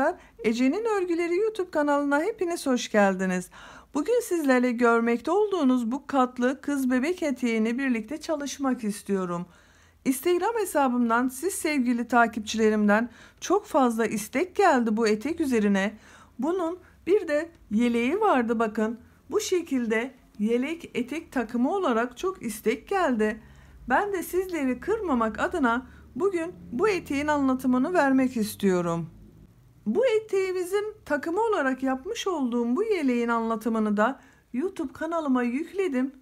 arkadaşlar. Ece'nin Örgüleri YouTube kanalına hepiniz hoş geldiniz. Bugün sizlerle görmekte olduğunuz bu katlı kız bebek eteğini birlikte çalışmak istiyorum. Instagram hesabımdan siz sevgili takipçilerimden çok fazla istek geldi bu etek üzerine. Bunun bir de yeleği vardı bakın. Bu şekilde yelek etek takımı olarak çok istek geldi. Ben de sizleri kırmamak adına Bugün bu eteğin anlatımını vermek istiyorum. Bu eteğimizin takımı olarak yapmış olduğum bu yeleğin anlatımını da YouTube kanalıma yükledim.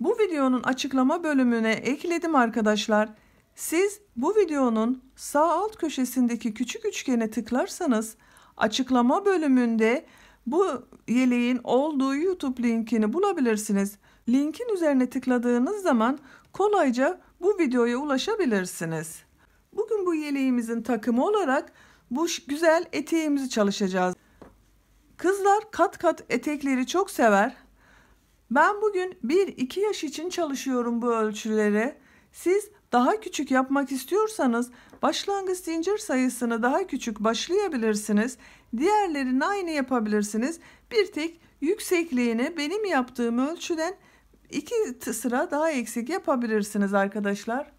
Bu videonun açıklama bölümüne ekledim arkadaşlar. Siz bu videonun sağ alt köşesindeki küçük üçgene tıklarsanız açıklama bölümünde bu yeleğin olduğu YouTube linkini bulabilirsiniz. Linkin üzerine tıkladığınız zaman kolayca bu videoya ulaşabilirsiniz. Bugün bu yeleğimizin takımı olarak bu güzel eteğimizi çalışacağız. Kızlar kat kat etekleri çok sever. Ben bugün 1-2 yaş için çalışıyorum bu ölçüleri. Siz daha küçük yapmak istiyorsanız başlangıç zincir sayısını daha küçük başlayabilirsiniz. Diğerlerini aynı yapabilirsiniz. Bir tek yüksekliğini benim yaptığım ölçüden 2 sıra daha eksik yapabilirsiniz arkadaşlar.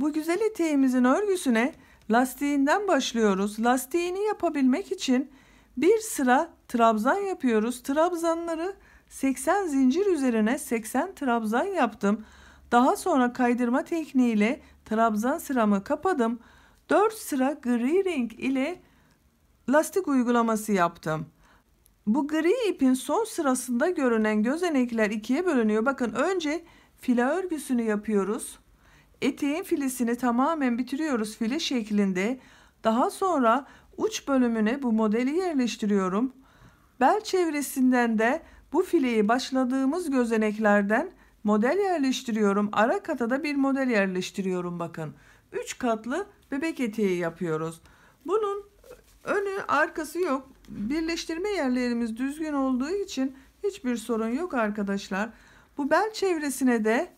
Bu güzel eteğimizin örgüsüne Lastiğinden başlıyoruz. Lastiğini yapabilmek için bir sıra trabzan yapıyoruz. Trabzanları 80 zincir üzerine 80 trabzan yaptım. Daha sonra kaydırma tekniğiyle trabzan sıramı kapadım. 4 sıra gri renk ile lastik uygulaması yaptım. Bu gri ipin son sırasında görünen gözenekler ikiye bölünüyor. Bakın önce fila örgüsünü yapıyoruz. Eteğin filisini tamamen bitiriyoruz file şeklinde. Daha sonra uç bölümüne bu modeli yerleştiriyorum. Bel çevresinden de bu fileyi başladığımız gözeneklerden model yerleştiriyorum. Ara kata da bir model yerleştiriyorum bakın. 3 katlı bebek eteği yapıyoruz. Bunun önü arkası yok. Birleştirme yerlerimiz düzgün olduğu için hiçbir sorun yok arkadaşlar. Bu bel çevresine de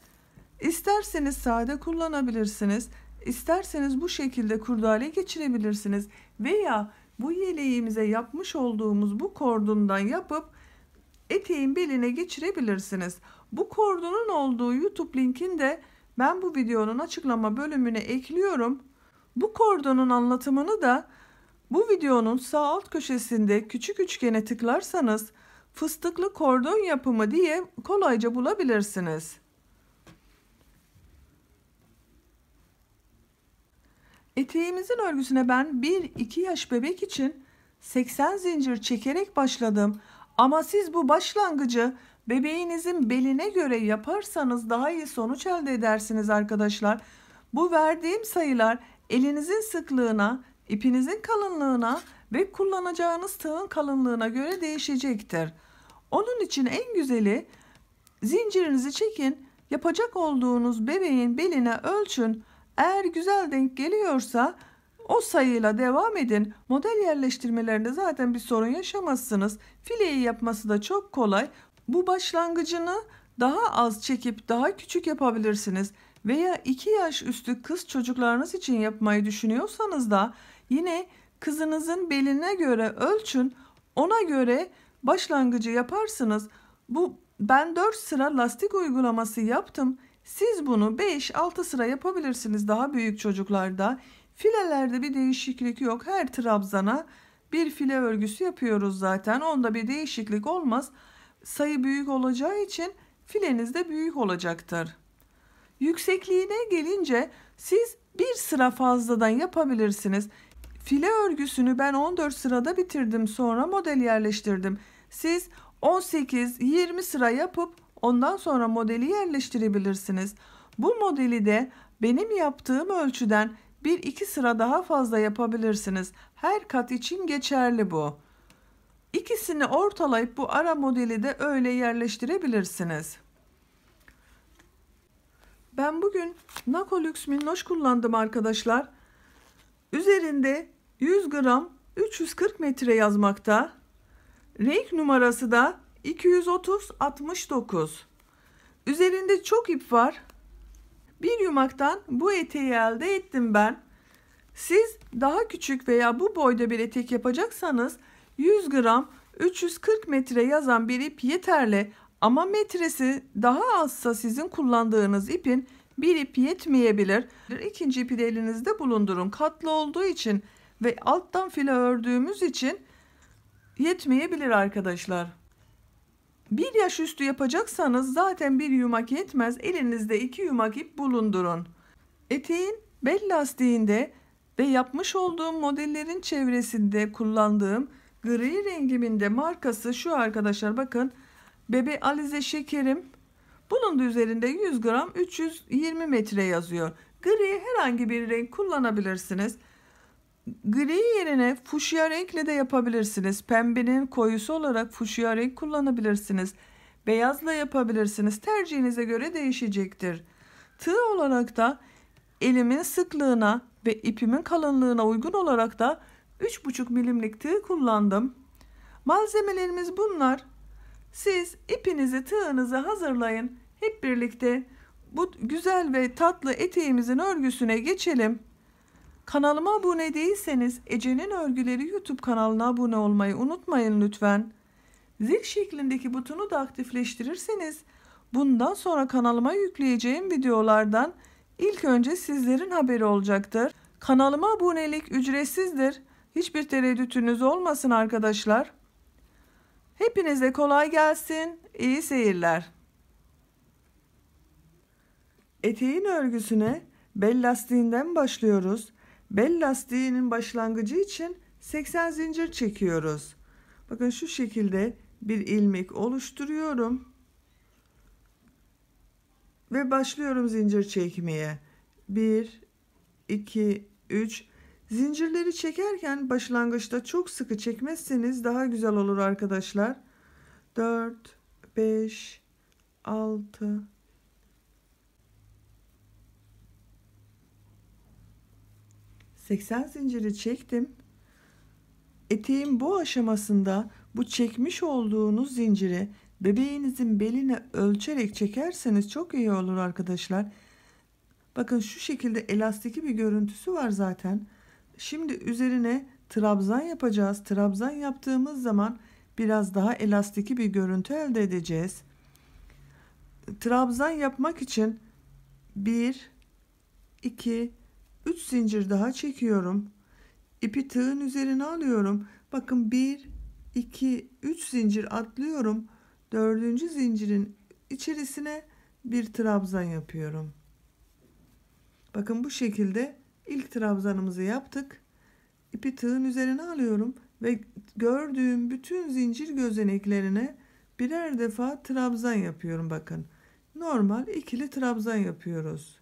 İsterseniz sade kullanabilirsiniz. İsterseniz bu şekilde kurdale geçirebilirsiniz veya bu yeleğimize yapmış olduğumuz bu kordondan yapıp eteğin beline geçirebilirsiniz. Bu kordonun olduğu YouTube linkin de ben bu videonun açıklama bölümüne ekliyorum. Bu kordonun anlatımını da bu videonun sağ alt köşesinde küçük üçgene tıklarsanız fıstıklı kordon yapımı diye kolayca bulabilirsiniz. Eteğimizin örgüsüne ben 1-2 yaş bebek için 80 zincir çekerek başladım. Ama siz bu başlangıcı bebeğinizin beline göre yaparsanız daha iyi sonuç elde edersiniz arkadaşlar. Bu verdiğim sayılar elinizin sıklığına, ipinizin kalınlığına ve kullanacağınız tığın kalınlığına göre değişecektir. Onun için en güzeli zincirinizi çekin, yapacak olduğunuz bebeğin beline ölçün eğer güzel denk geliyorsa o sayıyla devam edin. Model yerleştirmelerinde zaten bir sorun yaşamazsınız. Fileyi yapması da çok kolay. Bu başlangıcını daha az çekip daha küçük yapabilirsiniz. Veya 2 yaş üstü kız çocuklarınız için yapmayı düşünüyorsanız da yine kızınızın beline göre ölçün. Ona göre başlangıcı yaparsınız. Bu ben 4 sıra lastik uygulaması yaptım. Siz bunu 5-6 sıra yapabilirsiniz daha büyük çocuklarda. Filelerde bir değişiklik yok. Her trabzana bir file örgüsü yapıyoruz zaten. Onda bir değişiklik olmaz. Sayı büyük olacağı için fileniz de büyük olacaktır. Yüksekliğine gelince siz bir sıra fazladan yapabilirsiniz. File örgüsünü ben 14 sırada bitirdim sonra model yerleştirdim. Siz 18-20 sıra yapıp Ondan sonra modeli yerleştirebilirsiniz. Bu modeli de benim yaptığım ölçüden bir iki sıra daha fazla yapabilirsiniz. Her kat için geçerli bu. İkisini ortalayıp bu ara modeli de öyle yerleştirebilirsiniz. Ben bugün Nakolux Lux Minnoş kullandım arkadaşlar. Üzerinde 100 gram 340 metre yazmakta. Renk numarası da 230 69 üzerinde çok ip var bir yumaktan bu eteği elde ettim ben siz daha küçük veya bu boyda bir etek yapacaksanız 100 gram 340 metre yazan bir ip yeterli ama metresi daha azsa sizin kullandığınız ipin bir ip yetmeyebilir. İkinci ipi de elinizde bulundurun. Katlı olduğu için ve alttan file ördüğümüz için yetmeyebilir arkadaşlar. Bir yaş üstü yapacaksanız zaten bir yumak yetmez. Elinizde iki yumak ip bulundurun. Eteğin bel lastiğinde ve yapmış olduğum modellerin çevresinde kullandığım gri rengiminde markası şu arkadaşlar bakın. Bebe Alize şekerim. Bunun da üzerinde 100 gram 320 metre yazıyor. Gri herhangi bir renk kullanabilirsiniz. Gri yerine fuşya renkle de yapabilirsiniz. Pembenin koyusu olarak fuşya renk kullanabilirsiniz. Beyazla yapabilirsiniz. Tercihinize göre değişecektir. Tığ olarak da elimin sıklığına ve ipimin kalınlığına uygun olarak da 3,5 milimlik tığ kullandım. Malzemelerimiz bunlar. Siz ipinizi tığınızı hazırlayın. Hep birlikte bu güzel ve tatlı eteğimizin örgüsüne geçelim. Kanalıma abone değilseniz Ece'nin Örgüleri YouTube kanalına abone olmayı unutmayın lütfen. Zil şeklindeki butonu da aktifleştirirseniz bundan sonra kanalıma yükleyeceğim videolardan ilk önce sizlerin haberi olacaktır. Kanalıma abonelik ücretsizdir. Hiçbir tereddütünüz olmasın arkadaşlar. Hepinize kolay gelsin. İyi seyirler. Eteğin örgüsüne bel lastiğinden başlıyoruz. Bel lastiğinin başlangıcı için 80 zincir çekiyoruz. Bakın şu şekilde bir ilmek oluşturuyorum. Ve başlıyorum zincir çekmeye. 1 2 3 Zincirleri çekerken başlangıçta çok sıkı çekmezseniz daha güzel olur arkadaşlar. 4 5 6 80 zinciri çektim. Eteğin bu aşamasında bu çekmiş olduğunuz zinciri bebeğinizin beline ölçerek çekerseniz çok iyi olur arkadaşlar. Bakın şu şekilde elastiki bir görüntüsü var zaten. Şimdi üzerine trabzan yapacağız. Trabzan yaptığımız zaman biraz daha elastiki bir görüntü elde edeceğiz. Trabzan yapmak için 1 2 3 zincir daha çekiyorum. İpi tığın üzerine alıyorum. Bakın 1 2 3 zincir atlıyorum. 4. zincirin içerisine bir trabzan yapıyorum. Bakın bu şekilde ilk trabzanımızı yaptık. İpi tığın üzerine alıyorum ve gördüğüm bütün zincir gözeneklerine birer defa trabzan yapıyorum bakın. Normal ikili trabzan yapıyoruz.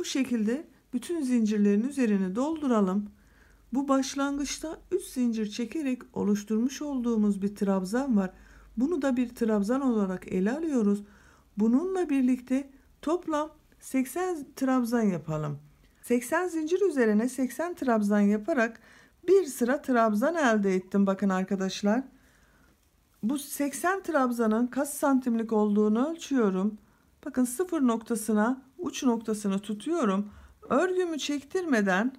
Bu şekilde bütün zincirlerin üzerine dolduralım. Bu başlangıçta 3 zincir çekerek oluşturmuş olduğumuz bir trabzan var. Bunu da bir trabzan olarak ele alıyoruz. Bununla birlikte toplam 80 trabzan yapalım. 80 zincir üzerine 80 trabzan yaparak bir sıra trabzan elde ettim bakın arkadaşlar. Bu 80 trabzanın kaç santimlik olduğunu ölçüyorum. Bakın sıfır noktasına uç noktasını tutuyorum. Örgümü çektirmeden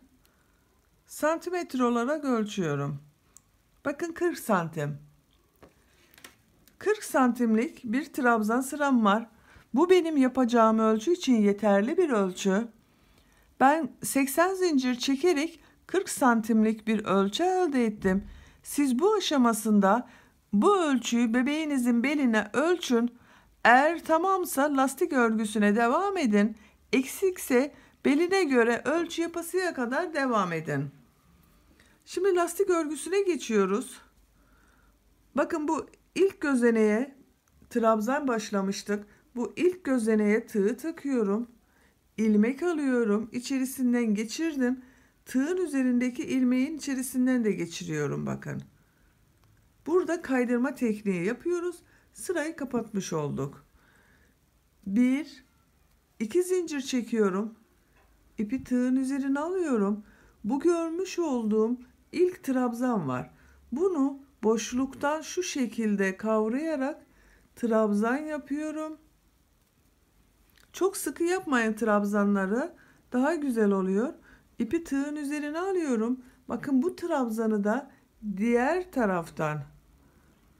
santimetre olarak ölçüyorum. Bakın 40 santim. 40 santimlik bir trabzan sıram var. Bu benim yapacağım ölçü için yeterli bir ölçü. Ben 80 zincir çekerek 40 santimlik bir ölçü elde ettim. Siz bu aşamasında bu ölçüyü bebeğinizin beline ölçün eğer tamamsa lastik örgüsüne devam edin. Eksikse beline göre ölçü yapasıya kadar devam edin. Şimdi lastik örgüsüne geçiyoruz. Bakın bu ilk gözeneğe trabzan başlamıştık. Bu ilk gözeneğe tığı takıyorum. ilmek alıyorum. içerisinden geçirdim. Tığın üzerindeki ilmeğin içerisinden de geçiriyorum bakın. Burada kaydırma tekniği yapıyoruz sırayı kapatmış olduk. 1 2 zincir çekiyorum. İpi tığın üzerine alıyorum. Bu görmüş olduğum ilk trabzan var. Bunu boşluktan şu şekilde kavrayarak trabzan yapıyorum. Çok sıkı yapmayın trabzanları. Daha güzel oluyor. İpi tığın üzerine alıyorum. Bakın bu trabzanı da diğer taraftan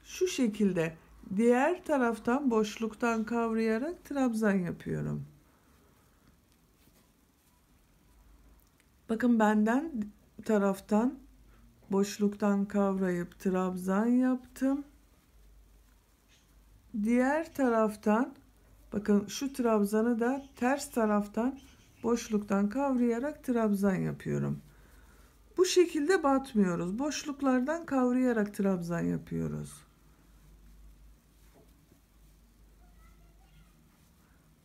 şu şekilde Diğer taraftan boşluktan kavrayarak trabzan yapıyorum. Bakın benden taraftan boşluktan kavrayıp trabzan yaptım. Diğer taraftan bakın şu trabzanı da ters taraftan boşluktan kavrayarak trabzan yapıyorum. Bu şekilde batmıyoruz. Boşluklardan kavrayarak trabzan yapıyoruz.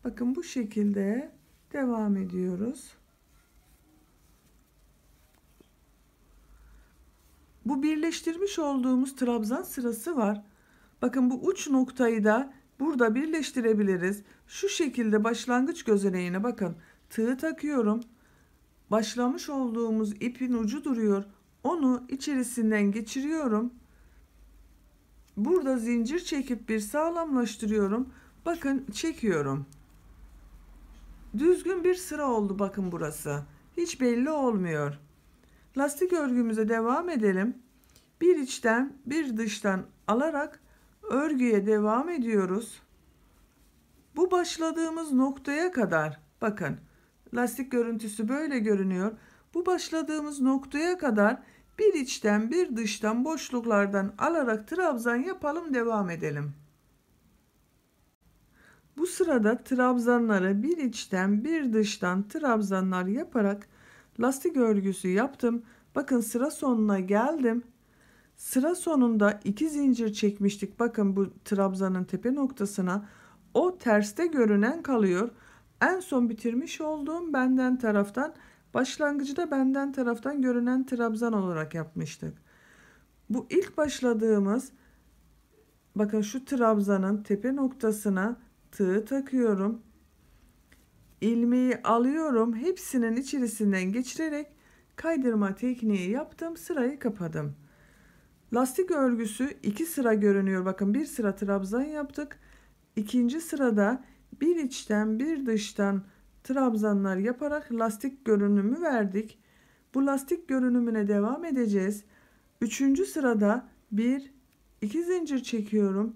Bakın bu şekilde devam ediyoruz. Bu birleştirmiş olduğumuz trabzan sırası var. Bakın bu uç noktayı da burada birleştirebiliriz. Şu şekilde başlangıç gözeneğine bakın. Tığı takıyorum. Başlamış olduğumuz ipin ucu duruyor. Onu içerisinden geçiriyorum. Burada zincir çekip bir sağlamlaştırıyorum. Bakın çekiyorum. Düzgün bir sıra oldu bakın burası. Hiç belli olmuyor. Lastik örgümüze devam edelim. Bir içten bir dıştan alarak örgüye devam ediyoruz. Bu başladığımız noktaya kadar bakın lastik görüntüsü böyle görünüyor. Bu başladığımız noktaya kadar bir içten bir dıştan boşluklardan alarak trabzan yapalım devam edelim. Bu sırada trabzanlara bir içten bir dıştan trabzanlar yaparak lastik örgüsü yaptım. Bakın sıra sonuna geldim. Sıra sonunda iki zincir çekmiştik. Bakın bu trabzanın tepe noktasına o terste görünen kalıyor. En son bitirmiş olduğum benden taraftan başlangıcı da benden taraftan görünen trabzan olarak yapmıştık. Bu ilk başladığımız bakın şu trabzanın tepe noktasına tığı takıyorum. İlmeği alıyorum. Hepsinin içerisinden geçirerek kaydırma tekniği yaptım. Sırayı kapadım. Lastik örgüsü iki sıra görünüyor. Bakın bir sıra trabzan yaptık. İkinci sırada bir içten bir dıştan trabzanlar yaparak lastik görünümü verdik. Bu lastik görünümüne devam edeceğiz. Üçüncü sırada bir iki zincir çekiyorum.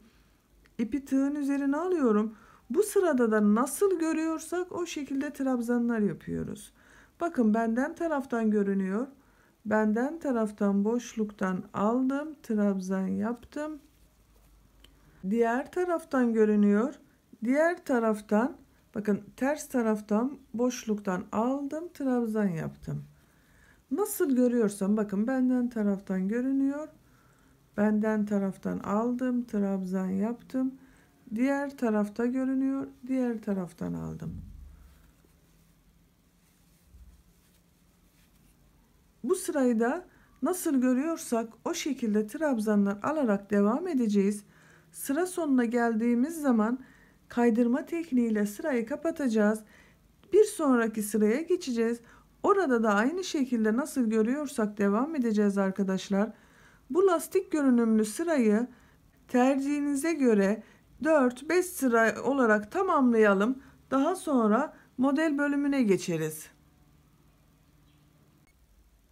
İpi tığın üzerine alıyorum. Bu sırada da nasıl görüyorsak o şekilde trabzanlar yapıyoruz. Bakın benden taraftan görünüyor. Benden taraftan boşluktan aldım. Trabzan yaptım. Diğer taraftan görünüyor. Diğer taraftan bakın ters taraftan boşluktan aldım. Trabzan yaptım. Nasıl görüyorsam bakın benden taraftan görünüyor. Benden taraftan aldım. Trabzan yaptım. Diğer tarafta görünüyor. Diğer taraftan aldım. Bu sırayı da nasıl görüyorsak o şekilde trabzanlar alarak devam edeceğiz. Sıra sonuna geldiğimiz zaman kaydırma tekniğiyle sırayı kapatacağız. Bir sonraki sıraya geçeceğiz. Orada da aynı şekilde nasıl görüyorsak devam edeceğiz arkadaşlar. Bu lastik görünümlü sırayı tercihinize göre 4-5 sıra olarak tamamlayalım. Daha sonra model bölümüne geçeriz.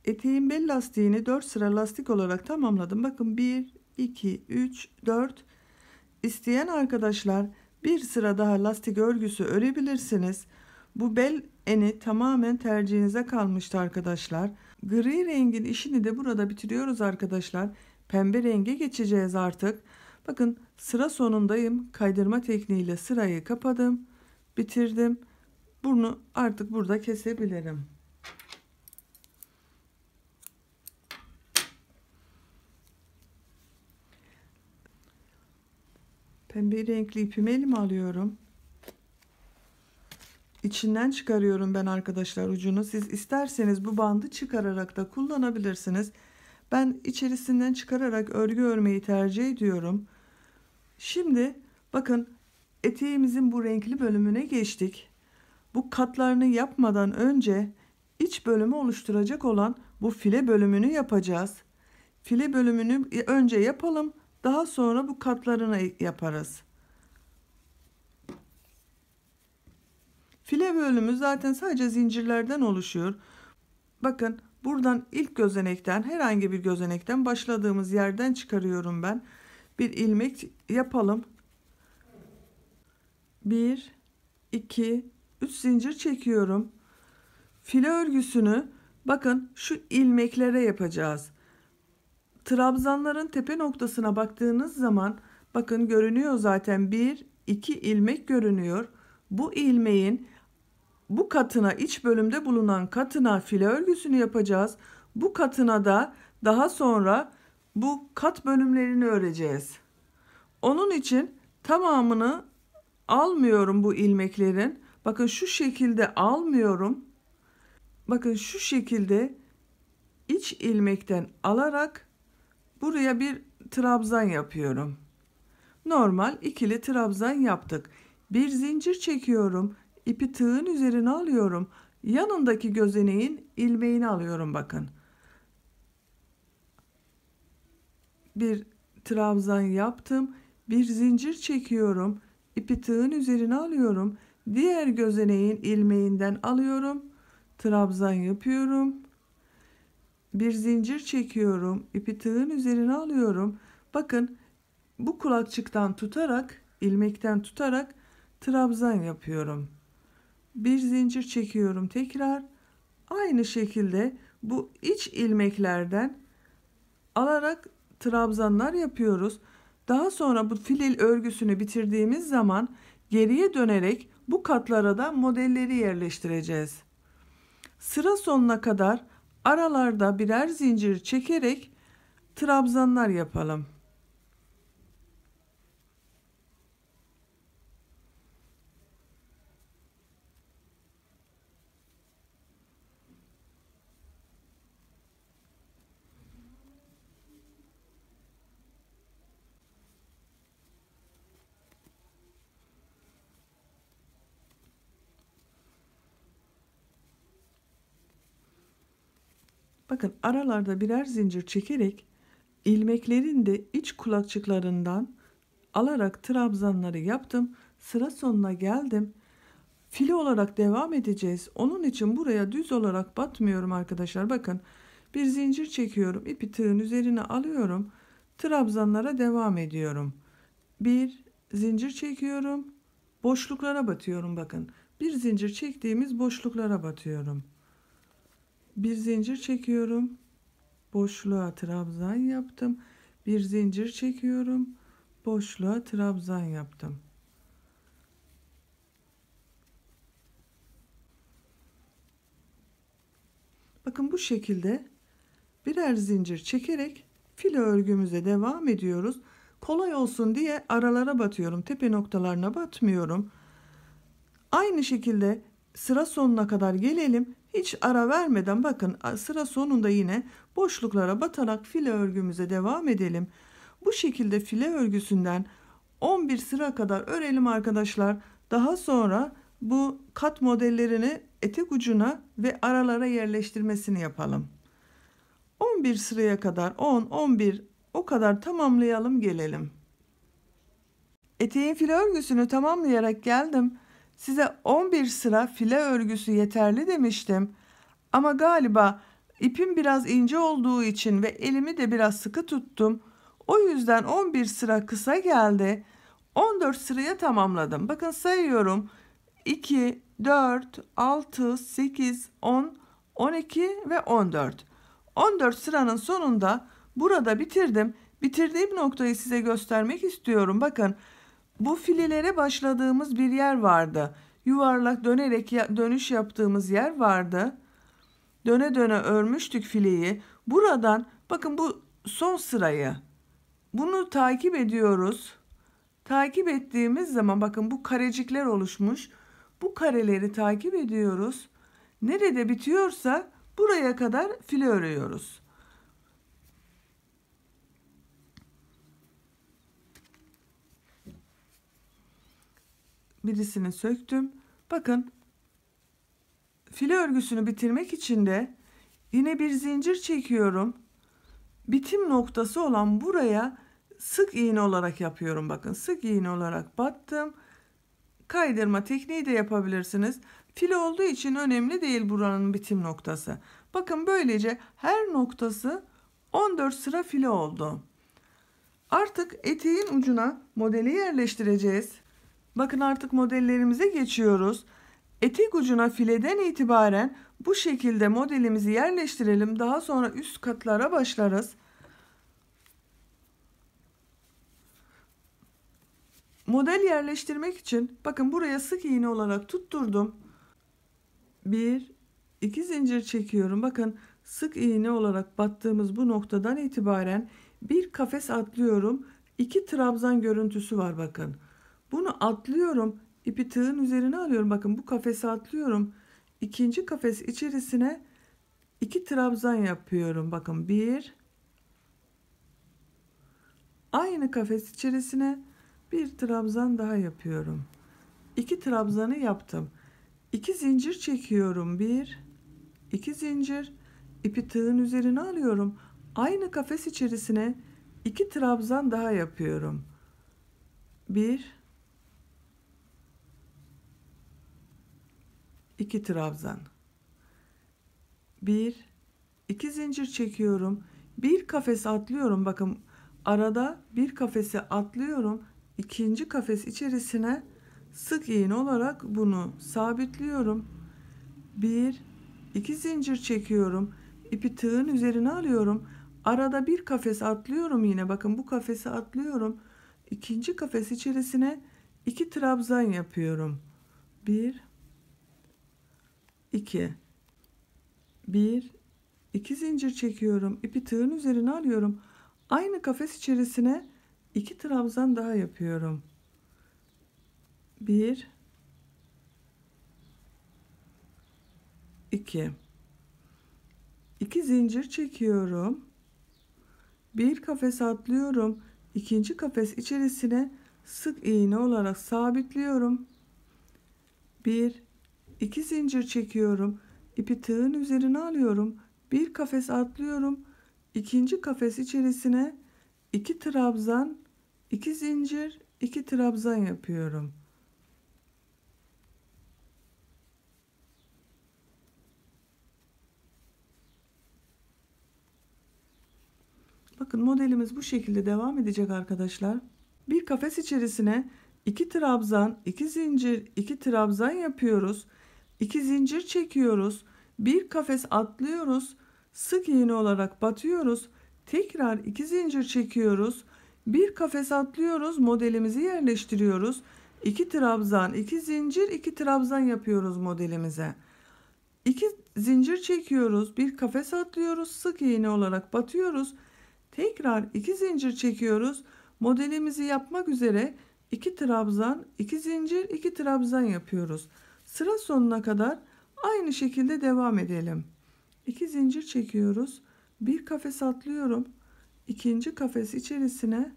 Eteğin bel lastiğini 4 sıra lastik olarak tamamladım. Bakın 1, 2, 3, 4. İsteyen arkadaşlar bir sıra daha lastik örgüsü örebilirsiniz. Bu bel eni tamamen tercihinize kalmıştı arkadaşlar. Gri rengin işini de burada bitiriyoruz arkadaşlar. Pembe renge geçeceğiz artık. Bakın sıra sonundayım. Kaydırma tekniğiyle sırayı kapadım. Bitirdim. Bunu artık burada kesebilirim. Pembe renkli ipimi elime alıyorum. İçinden çıkarıyorum ben arkadaşlar ucunu. Siz isterseniz bu bandı çıkararak da kullanabilirsiniz. Ben içerisinden çıkararak örgü örmeyi tercih ediyorum. Şimdi bakın eteğimizin bu renkli bölümüne geçtik. Bu katlarını yapmadan önce iç bölümü oluşturacak olan bu file bölümünü yapacağız. File bölümünü önce yapalım. Daha sonra bu katlarını yaparız. File bölümü zaten sadece zincirlerden oluşuyor. Bakın buradan ilk gözenekten herhangi bir gözenekten başladığımız yerden çıkarıyorum ben bir ilmek yapalım. 1 2 3 zincir çekiyorum. File örgüsünü bakın şu ilmeklere yapacağız. Trabzanların tepe noktasına baktığınız zaman bakın görünüyor zaten 1 2 ilmek görünüyor. Bu ilmeğin bu katına iç bölümde bulunan katına file örgüsünü yapacağız. Bu katına da daha sonra bu kat bölümlerini öreceğiz. Onun için tamamını almıyorum bu ilmeklerin. Bakın şu şekilde almıyorum. Bakın şu şekilde iç ilmekten alarak buraya bir trabzan yapıyorum. Normal ikili trabzan yaptık. Bir zincir çekiyorum. İpi tığın üzerine alıyorum. Yanındaki gözeneğin ilmeğini alıyorum bakın. bir trabzan yaptım. Bir zincir çekiyorum. İpi tığın üzerine alıyorum. Diğer gözeneğin ilmeğinden alıyorum. Trabzan yapıyorum. Bir zincir çekiyorum. İpi tığın üzerine alıyorum. Bakın bu kulakçıktan tutarak ilmekten tutarak trabzan yapıyorum. Bir zincir çekiyorum tekrar. Aynı şekilde bu iç ilmeklerden alarak trabzanlar yapıyoruz. Daha sonra bu filil örgüsünü bitirdiğimiz zaman geriye dönerek bu katlara da modelleri yerleştireceğiz. Sıra sonuna kadar aralarda birer zincir çekerek trabzanlar yapalım. Bakın aralarda birer zincir çekerek ilmeklerin de iç kulakçıklarından alarak trabzanları yaptım. Sıra sonuna geldim. Fili olarak devam edeceğiz. Onun için buraya düz olarak batmıyorum arkadaşlar. Bakın bir zincir çekiyorum. ipi tığın üzerine alıyorum. Trabzanlara devam ediyorum. Bir zincir çekiyorum. Boşluklara batıyorum bakın. Bir zincir çektiğimiz boşluklara batıyorum bir zincir çekiyorum boşluğa trabzan yaptım bir zincir çekiyorum boşluğa trabzan yaptım bakın bu şekilde birer zincir çekerek filo örgümüze devam ediyoruz kolay olsun diye aralara batıyorum tepe noktalarına batmıyorum aynı şekilde sıra sonuna kadar gelelim hiç ara vermeden bakın sıra sonunda yine boşluklara batarak file örgümüze devam edelim. Bu şekilde file örgüsünden 11 sıra kadar örelim arkadaşlar. Daha sonra bu kat modellerini etek ucuna ve aralara yerleştirmesini yapalım. 11 sıraya kadar 10, 11 o kadar tamamlayalım gelelim. Eteğin file örgüsünü tamamlayarak geldim. Size 11 sıra file örgüsü yeterli demiştim. Ama galiba ipim biraz ince olduğu için ve elimi de biraz sıkı tuttum. O yüzden 11 sıra kısa geldi. 14 sıraya tamamladım. Bakın sayıyorum. 2, 4, 6, 8, 10, 12 ve 14. 14 sıranın sonunda burada bitirdim. Bitirdiğim noktayı size göstermek istiyorum. Bakın bu filelere başladığımız bir yer vardı. Yuvarlak dönerek dönüş yaptığımız yer vardı. Döne döne örmüştük fileyi. Buradan bakın bu son sırayı. Bunu takip ediyoruz. Takip ettiğimiz zaman bakın bu karecikler oluşmuş. Bu kareleri takip ediyoruz. Nerede bitiyorsa buraya kadar file örüyoruz. birisini söktüm. Bakın file örgüsünü bitirmek için de yine bir zincir çekiyorum. Bitim noktası olan buraya sık iğne olarak yapıyorum. Bakın sık iğne olarak battım. Kaydırma tekniği de yapabilirsiniz. File olduğu için önemli değil buranın bitim noktası. Bakın böylece her noktası 14 sıra file oldu. Artık eteğin ucuna modeli yerleştireceğiz. Bakın artık modellerimize geçiyoruz. Etek ucuna fileden itibaren bu şekilde modelimizi yerleştirelim. Daha sonra üst katlara başlarız. Model yerleştirmek için bakın buraya sık iğne olarak tutturdum. Bir, iki zincir çekiyorum. Bakın sık iğne olarak battığımız bu noktadan itibaren bir kafes atlıyorum. İki trabzan görüntüsü var bakın. Bunu atlıyorum. İpi tığın üzerine alıyorum. Bakın bu kafesi atlıyorum. İkinci kafes içerisine iki trabzan yapıyorum. Bakın bir. Aynı kafes içerisine bir trabzan daha yapıyorum. İki trabzanı yaptım. İki zincir çekiyorum. Bir, iki zincir. İpi tığın üzerine alıyorum. Aynı kafes içerisine iki trabzan daha yapıyorum. Bir, 2 trabzan 1 2 zincir çekiyorum bir kafes atlıyorum bakın arada bir kafesi atlıyorum ikinci kafes içerisine sık iğne olarak bunu sabitliyorum 1 2 zincir çekiyorum ipi tığın üzerine alıyorum arada bir kafes atlıyorum yine bakın bu kafesi atlıyorum ikinci kafes içerisine 2 trabzan yapıyorum 1 2 1 2 zincir çekiyorum ipi tığın üzerine alıyorum aynı kafes içerisine 2 trabzan daha yapıyorum 1 2 2 zincir çekiyorum bir kafes atlıyorum İkinci kafes içerisine sık iğne olarak sabitliyorum 1 2 zincir çekiyorum. İpi tığın üzerine alıyorum. Bir kafes atlıyorum. ikinci kafes içerisine 2 trabzan, 2 zincir, 2 trabzan yapıyorum. Bakın modelimiz bu şekilde devam edecek arkadaşlar. Bir kafes içerisine 2 trabzan, 2 zincir, 2 trabzan yapıyoruz. 2 zincir çekiyoruz. Bir kafes atlıyoruz. Sık iğne olarak batıyoruz. Tekrar 2 zincir çekiyoruz. Bir kafes atlıyoruz. Modelimizi yerleştiriyoruz. 2 trabzan, 2 zincir, 2 trabzan yapıyoruz modelimize. 2 zincir çekiyoruz. Bir kafes atlıyoruz. Sık iğne olarak batıyoruz. Tekrar 2 zincir çekiyoruz. Modelimizi yapmak üzere 2 trabzan, 2 zincir, 2 trabzan yapıyoruz. Sıra sonuna kadar aynı şekilde devam edelim. 2 zincir çekiyoruz. Bir kafes atlıyorum. ikinci kafes içerisine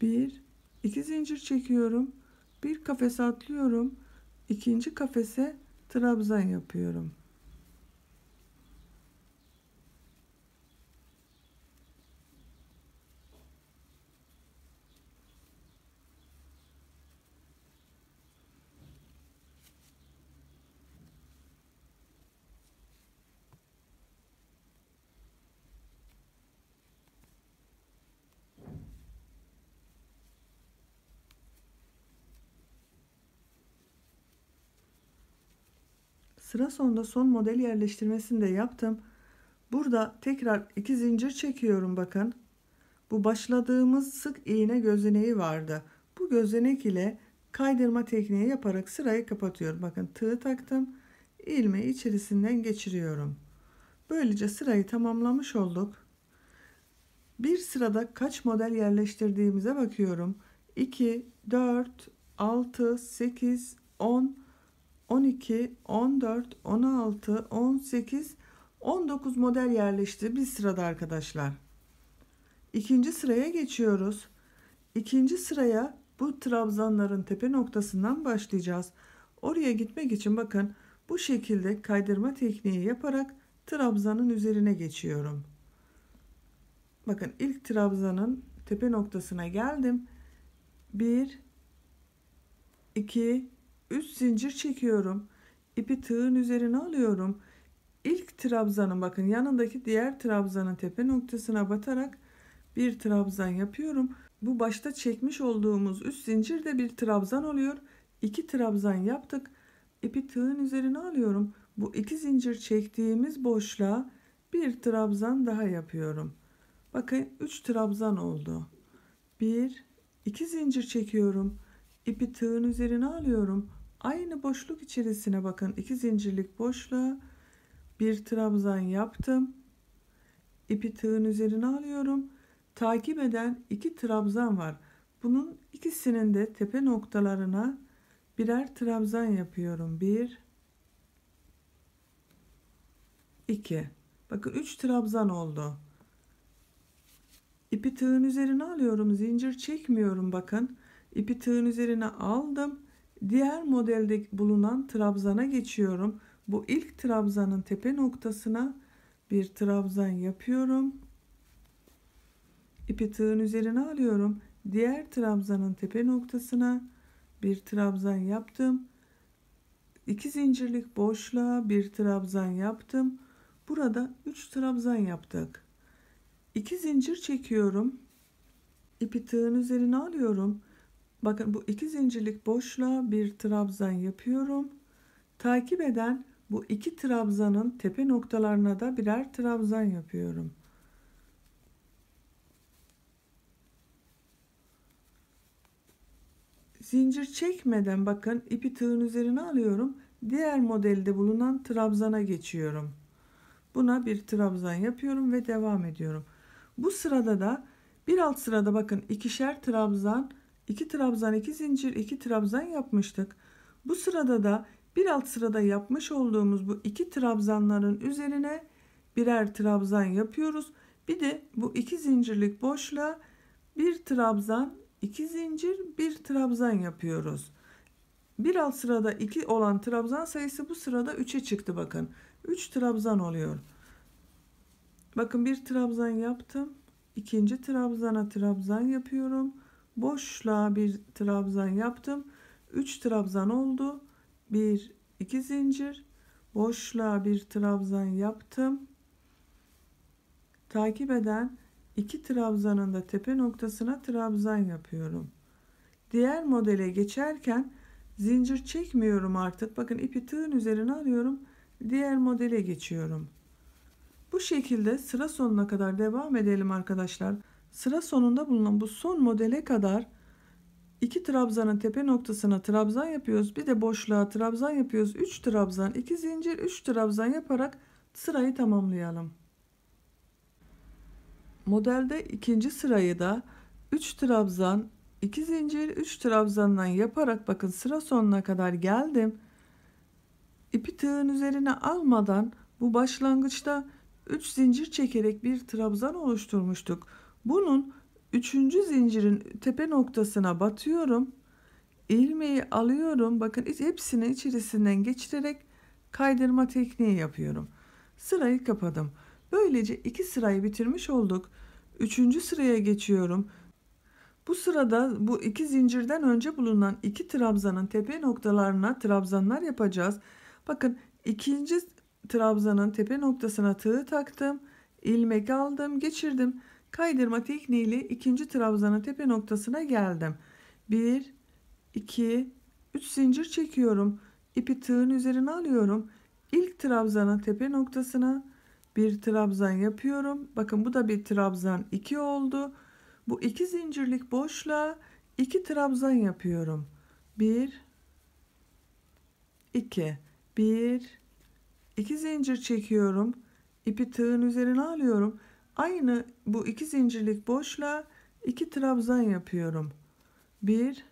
1 2 zincir çekiyorum. Bir kafes atlıyorum. ikinci kafese trabzan yapıyorum. Sıra sonunda son model yerleştirmesini de yaptım. Burada tekrar iki zincir çekiyorum bakın. Bu başladığımız sık iğne gözeneği vardı. Bu gözenek ile kaydırma tekniği yaparak sırayı kapatıyorum. Bakın tığı taktım. ilmeği içerisinden geçiriyorum. Böylece sırayı tamamlamış olduk. Bir sırada kaç model yerleştirdiğimize bakıyorum. 2, 4, 6, 8, 10, 12, 14, 16, 18, 19 model yerleşti bir sırada arkadaşlar. İkinci sıraya geçiyoruz. İkinci sıraya bu trabzanların tepe noktasından başlayacağız. Oraya gitmek için bakın bu şekilde kaydırma tekniği yaparak trabzanın üzerine geçiyorum. Bakın ilk trabzanın tepe noktasına geldim. 1 2 Üst zincir çekiyorum. İpi tığın üzerine alıyorum. İlk trabzanın bakın yanındaki diğer trabzanın tepe noktasına batarak bir trabzan yapıyorum. Bu başta çekmiş olduğumuz üst zincir de bir trabzan oluyor. İki trabzan yaptık. İpi tığın üzerine alıyorum. Bu iki zincir çektiğimiz boşluğa bir trabzan daha yapıyorum. Bakın 3 trabzan oldu. 1 2 zincir çekiyorum. İpi tığın üzerine alıyorum. Aynı boşluk içerisine bakın iki zincirlik boşluğa bir trabzan yaptım. ipi tığın üzerine alıyorum. Takip eden iki trabzan var. Bunun ikisinin de tepe noktalarına birer trabzan yapıyorum. Bir, iki. Bakın üç trabzan oldu. İpi tığın üzerine alıyorum. Zincir çekmiyorum bakın. ipi tığın üzerine aldım. Diğer modelde bulunan trabzana geçiyorum. Bu ilk trabzanın tepe noktasına bir trabzan yapıyorum. İpi tığın üzerine alıyorum. Diğer trabzanın tepe noktasına bir trabzan yaptım. İki zincirlik boşluğa bir trabzan yaptım. Burada 3 trabzan yaptık. 2 zincir çekiyorum. İpi tığın üzerine alıyorum. Bakın bu iki zincirlik boşluğa bir trabzan yapıyorum. Takip eden bu iki trabzanın tepe noktalarına da birer trabzan yapıyorum. Zincir çekmeden bakın ipi tığın üzerine alıyorum. Diğer modelde bulunan trabzana geçiyorum. Buna bir trabzan yapıyorum ve devam ediyorum. Bu sırada da bir alt sırada bakın ikişer trabzan 2 trabzan 2 zincir 2 trabzan yapmıştık. Bu sırada da bir alt sırada yapmış olduğumuz bu iki trabzanların üzerine birer trabzan yapıyoruz. Bir de bu iki zincirlik boşluğa bir trabzan, iki zincir, bir trabzan yapıyoruz. Bir alt sırada 2 olan trabzan sayısı bu sırada 3'e çıktı bakın. 3 trabzan oluyor. Bakın bir trabzan yaptım. ikinci trabzana trabzan yapıyorum boşluğa bir trabzan yaptım 3 trabzan oldu 1 2 zincir boşluğa bir trabzan yaptım takip eden 2 trabzanın da tepe noktasına trabzan yapıyorum diğer modele geçerken zincir çekmiyorum artık bakın ipi tığın üzerine alıyorum diğer modele geçiyorum bu şekilde sıra sonuna kadar devam edelim arkadaşlar. Sıra sonunda bulunan bu son modele kadar iki trabzanın tepe noktasına trabzan yapıyoruz. Bir de boşluğa trabzan yapıyoruz. 3 trabzan, 2 zincir, 3 trabzan yaparak sırayı tamamlayalım. Modelde ikinci sırayı da 3 trabzan, 2 zincir, 3 trabzandan yaparak bakın sıra sonuna kadar geldim. İpi tığın üzerine almadan bu başlangıçta 3 zincir çekerek bir trabzan oluşturmuştuk. Bunun üçüncü zincirin tepe noktasına batıyorum. ilmeği alıyorum. Bakın hepsini içerisinden geçirerek kaydırma tekniği yapıyorum. Sırayı kapadım. Böylece iki sırayı bitirmiş olduk. Üçüncü sıraya geçiyorum. Bu sırada bu iki zincirden önce bulunan iki trabzanın tepe noktalarına trabzanlar yapacağız. Bakın ikinci trabzanın tepe noktasına tığı taktım. ilmek aldım geçirdim. Kaydırma tekniğiyle ikinci trabzanın tepe noktasına geldim. 1, 2, 3 zincir çekiyorum. İpi tığın üzerine alıyorum. İlk trabzanın tepe noktasına bir trabzan yapıyorum. Bakın bu da bir trabzan 2 oldu. Bu iki zincirlik boşluğa iki trabzan yapıyorum. 1 2 1 2 zincir çekiyorum. İpi tığın üzerine alıyorum aynı bu iki zincirlik boşla iki trabzan yapıyorum. Bir,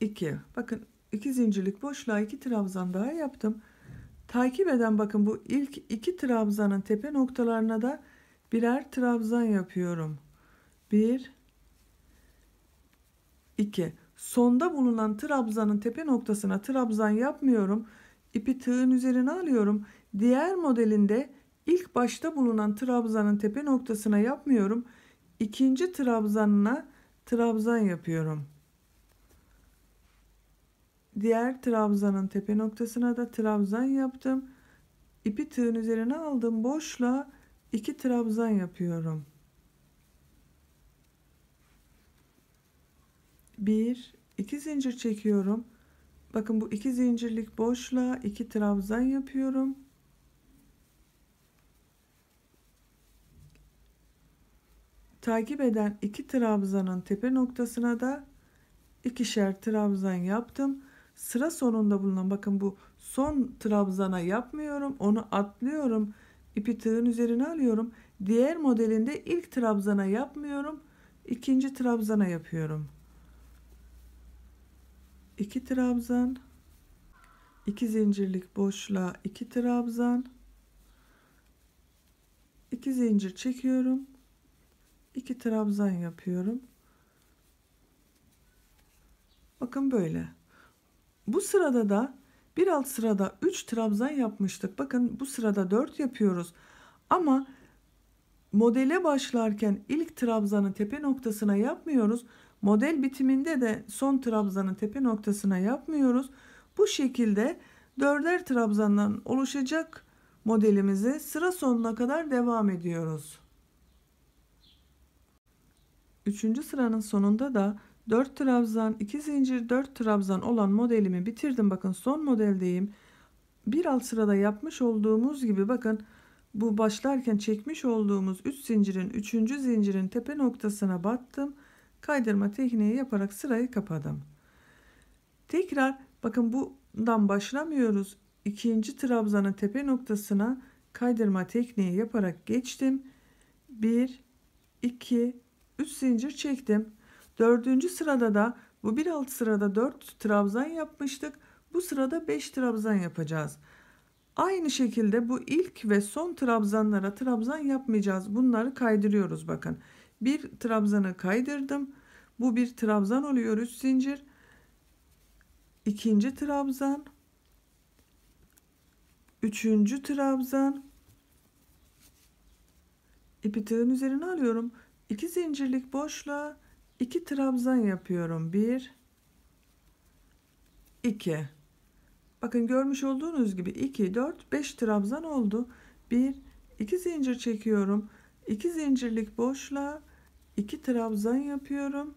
iki. Bakın iki zincirlik boşluğa iki trabzan daha yaptım. Takip eden bakın bu ilk iki trabzanın tepe noktalarına da birer trabzan yapıyorum. Bir, iki. Sonda bulunan trabzanın tepe noktasına trabzan yapmıyorum. İpi tığın üzerine alıyorum. Diğer modelinde İlk başta bulunan trabzanın tepe noktasına yapmıyorum. İkinci trabzanına trabzan yapıyorum. Diğer trabzanın tepe noktasına da trabzan yaptım. İpi tığın üzerine aldım. Boşla iki trabzan yapıyorum. 1 2 zincir çekiyorum. Bakın bu iki zincirlik boşla iki trabzan yapıyorum. Takip eden iki trabzanın tepe noktasına da ikişer trabzan yaptım. Sıra sonunda bulunan bakın bu son trabzana yapmıyorum. Onu atlıyorum. İpi tığın üzerine alıyorum. Diğer modelinde ilk trabzana yapmıyorum. ikinci trabzana yapıyorum. İki trabzan 2 zincirlik boşluğa iki trabzan 2 zincir çekiyorum iki trabzan yapıyorum bakın böyle bu sırada da bir alt sırada 3 trabzan yapmıştık bakın bu sırada 4 yapıyoruz ama modele başlarken ilk trabzanı tepe noktasına yapmıyoruz model bitiminde de son trabzanı tepe noktasına yapmıyoruz bu şekilde dörder trabzandan oluşacak modelimizi sıra sonuna kadar devam ediyoruz. Üçüncü sıranın sonunda da 4 trabzan 2 zincir 4 trabzan olan modelimi bitirdim bakın son modeldeyim bir alt sırada yapmış olduğumuz gibi bakın bu başlarken çekmiş olduğumuz 3 üç zincirin 3. zincirin tepe noktasına battım kaydırma tekniği yaparak sırayı kapadım tekrar bakın bundan başlamıyoruz ikinci trabzanın tepe noktasına kaydırma tekniği yaparak geçtim 1 2 3 zincir çektim. 4. sırada da bu 1 alt sırada 4 trabzan yapmıştık. Bu sırada 5 trabzan yapacağız. Aynı şekilde bu ilk ve son trabzanlara trabzan yapmayacağız. Bunları kaydırıyoruz bakın. Bir trabzanı kaydırdım. Bu bir trabzan oluyor 3 zincir. İkinci trabzan. Üçüncü trabzan. İpi tığın üzerine alıyorum. 2 zincirlik boşluğa 2 trabzan yapıyorum. 1 2 Bakın görmüş olduğunuz gibi 2 4 5 trabzan oldu. 1 2 zincir çekiyorum. 2 zincirlik boşluğa 2 trabzan yapıyorum.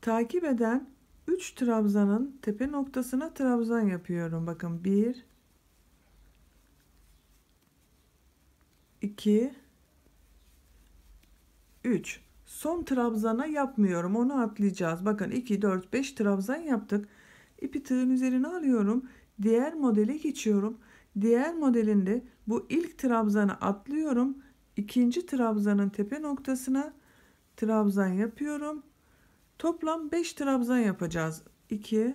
Takip eden 3 trabzanın tepe noktasına trabzan yapıyorum. Bakın 1 2 3 son trabzana yapmıyorum onu atlayacağız bakın 2 4 5 trabzan yaptık ipi tığın üzerine alıyorum diğer modele geçiyorum diğer modelinde bu ilk trabzanı atlıyorum ikinci trabzanın tepe noktasına trabzan yapıyorum toplam 5 trabzan yapacağız 2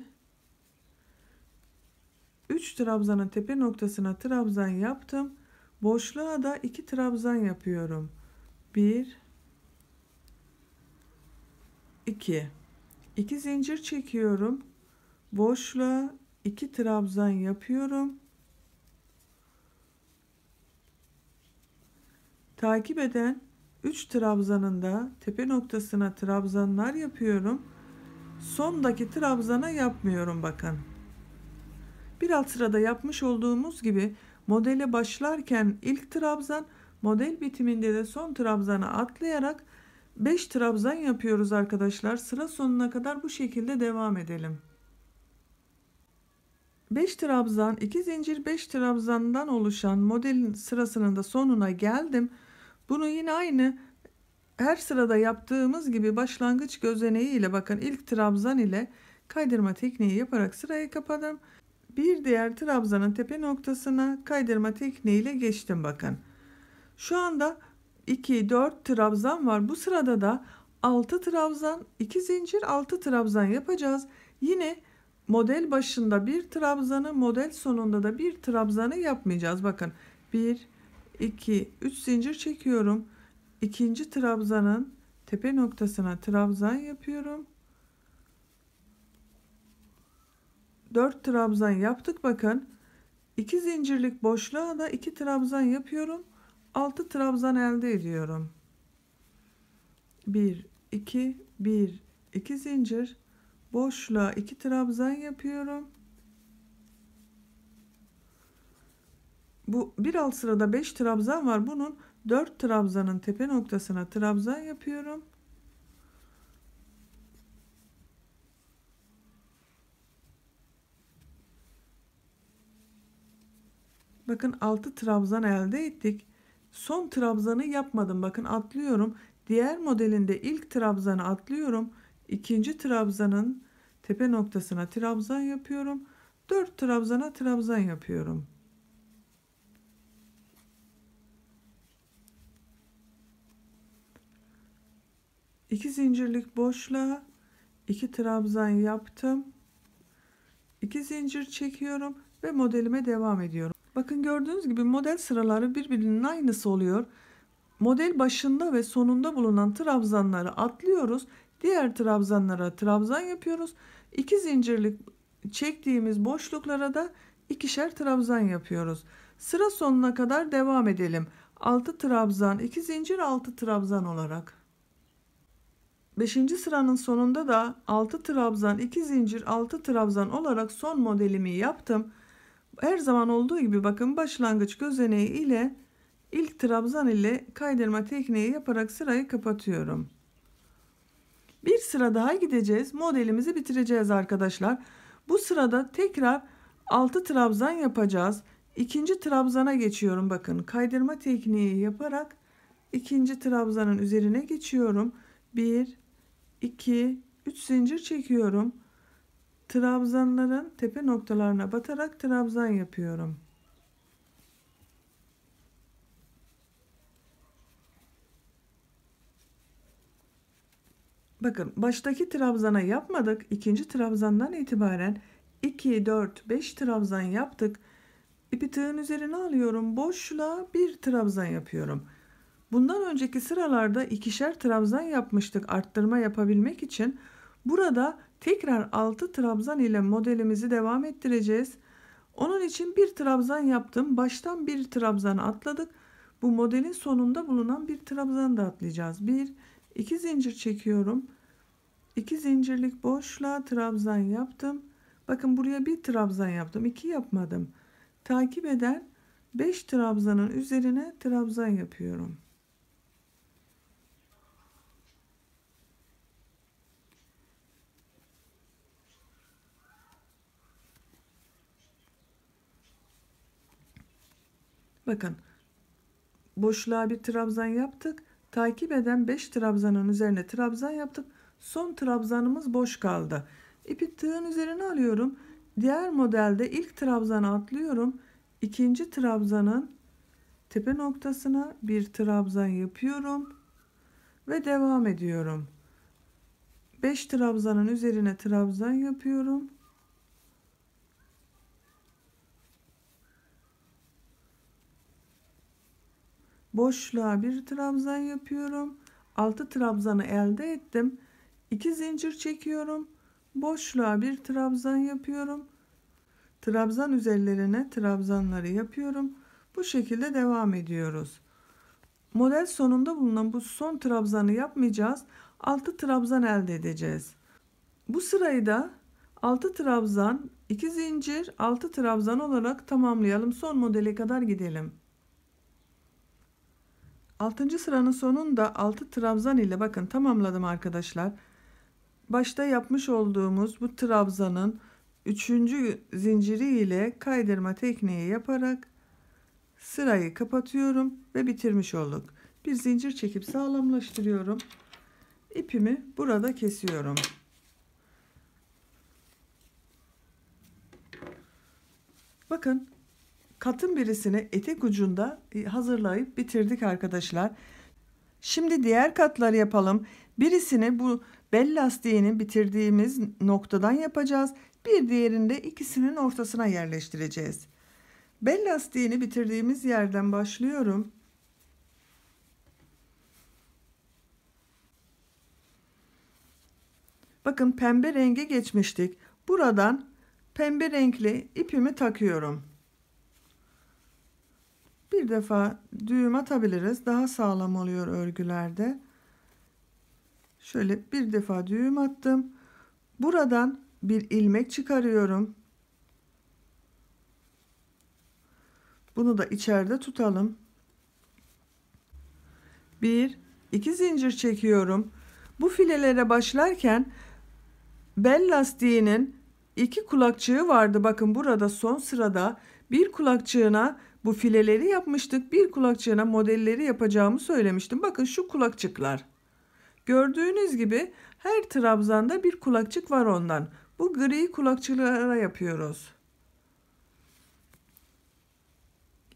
3 trabzanın tepe noktasına trabzan yaptım Boşluğa da iki trabzan yapıyorum. Bir, iki. İki zincir çekiyorum. Boşluğa iki trabzan yapıyorum. Takip eden 3 trabzanında tepe noktasına trabzanlar yapıyorum. Sondaki trabzana yapmıyorum bakın. Bir alt sırada yapmış olduğumuz gibi Modele başlarken ilk trabzan, model bitiminde de son trabzana atlayarak 5 trabzan yapıyoruz arkadaşlar. Sıra sonuna kadar bu şekilde devam edelim. 5 trabzan, 2 zincir 5 trabzandan oluşan modelin sırasının da sonuna geldim. Bunu yine aynı her sırada yaptığımız gibi başlangıç gözeneği ile bakın ilk trabzan ile kaydırma tekniği yaparak sırayı kapadım. Bir diğer trabzanın tepe noktasına kaydırma tekniğiyle geçtim bakın. Şu anda 2, 4 trabzan var. Bu sırada da 6 trabzan, 2 zincir 6 trabzan yapacağız. Yine model başında bir trabzanı, model sonunda da bir trabzanı yapmayacağız. Bakın 1, 2, 3 zincir çekiyorum. İkinci trabzanın tepe noktasına trabzan yapıyorum. 4 trabzan yaptık bakın. 2 zincirlik boşluğa da 2 trabzan yapıyorum. 6 trabzan elde ediyorum. 1 2 1 2 zincir boşluğa 2 trabzan yapıyorum. Bu bir alt sırada 5 trabzan var. Bunun 4 trabzanın tepe noktasına trabzan yapıyorum. bakın 6 trabzan elde ettik. Son trabzanı yapmadım. Bakın atlıyorum. Diğer modelinde ilk trabzanı atlıyorum. İkinci trabzanın tepe noktasına trabzan yapıyorum. 4 trabzana trabzan yapıyorum. İki zincirlik boşluğa iki trabzan yaptım. İki zincir çekiyorum ve modelime devam ediyorum. Bakın gördüğünüz gibi model sıraları birbirinin aynısı oluyor. Model başında ve sonunda bulunan trabzanları atlıyoruz. Diğer trabzanlara trabzan yapıyoruz. İki zincirlik çektiğimiz boşluklara da ikişer trabzan yapıyoruz. Sıra sonuna kadar devam edelim. 6 trabzan, 2 zincir 6 trabzan olarak. 5. sıranın sonunda da 6 trabzan, 2 zincir, 6 trabzan olarak son modelimi yaptım her zaman olduğu gibi bakın başlangıç gözeneği ile ilk trabzan ile kaydırma tekniği yaparak sırayı kapatıyorum. Bir sıra daha gideceğiz. Modelimizi bitireceğiz arkadaşlar. Bu sırada tekrar 6 trabzan yapacağız. İkinci trabzana geçiyorum bakın. Kaydırma tekniği yaparak ikinci trabzanın üzerine geçiyorum. 1 2 3 zincir çekiyorum trabzanların tepe noktalarına batarak trabzan yapıyorum. Bakın baştaki trabzana yapmadık. ikinci trabzandan itibaren 2, 4, 5 trabzan yaptık. İpi tığın üzerine alıyorum. Boşluğa bir trabzan yapıyorum. Bundan önceki sıralarda ikişer trabzan yapmıştık arttırma yapabilmek için. Burada Tekrar 6 trabzan ile modelimizi devam ettireceğiz. Onun için bir trabzan yaptım. Baştan bir trabzan atladık. Bu modelin sonunda bulunan bir trabzan da atlayacağız. 1 2 zincir çekiyorum. 2 zincirlik boşluğa trabzan yaptım. Bakın buraya bir trabzan yaptım. 2 yapmadım. Takip eden 5 trabzanın üzerine trabzan yapıyorum. Bakın boşluğa bir trabzan yaptık. Takip eden 5 trabzanın üzerine trabzan yaptık. Son trabzanımız boş kaldı. İpi tığın üzerine alıyorum. Diğer modelde ilk trabzana atlıyorum. İkinci trabzanın tepe noktasına bir trabzan yapıyorum ve devam ediyorum. 5 trabzanın üzerine trabzan yapıyorum. boşluğa bir trabzan yapıyorum 6 trabzanı elde ettim 2 zincir çekiyorum boşluğa bir trabzan yapıyorum trabzan üzerlerine trabzanları yapıyorum bu şekilde devam ediyoruz model sonunda bulunan bu son trabzanı yapmayacağız 6 trabzan elde edeceğiz bu sırayı da 6 trabzan 2 zincir 6 trabzan olarak tamamlayalım son modele kadar gidelim Altıncı sıranın sonunda altı trabzan ile bakın tamamladım arkadaşlar. Başta yapmış olduğumuz bu trabzanın üçüncü zinciri ile kaydırma tekniği yaparak sırayı kapatıyorum ve bitirmiş olduk. Bir zincir çekip sağlamlaştırıyorum. İpimi burada kesiyorum. Bakın Katın birisini etek ucunda e, hazırlayıp bitirdik arkadaşlar. Şimdi diğer katları yapalım. Birisini bu bel lastiğini bitirdiğimiz noktadan yapacağız. Bir diğerinde ikisinin ortasına yerleştireceğiz. Bel lastiğini bitirdiğimiz yerden başlıyorum. Bakın pembe renge geçmiştik. Buradan pembe renkli ipimi takıyorum. Bir defa düğüm atabiliriz. Daha sağlam oluyor örgülerde. Şöyle bir defa düğüm attım. Buradan bir ilmek çıkarıyorum. Bunu da içeride tutalım. Bir, iki zincir çekiyorum. Bu filelere başlarken bel lastiğinin iki kulakçığı vardı. Bakın burada son sırada bir kulakçığına bu fileleri yapmıştık. Bir kulakçığına modelleri yapacağımı söylemiştim. Bakın şu kulakçıklar. Gördüğünüz gibi her trabzanda bir kulakçık var ondan. Bu gri kulakçıklara yapıyoruz.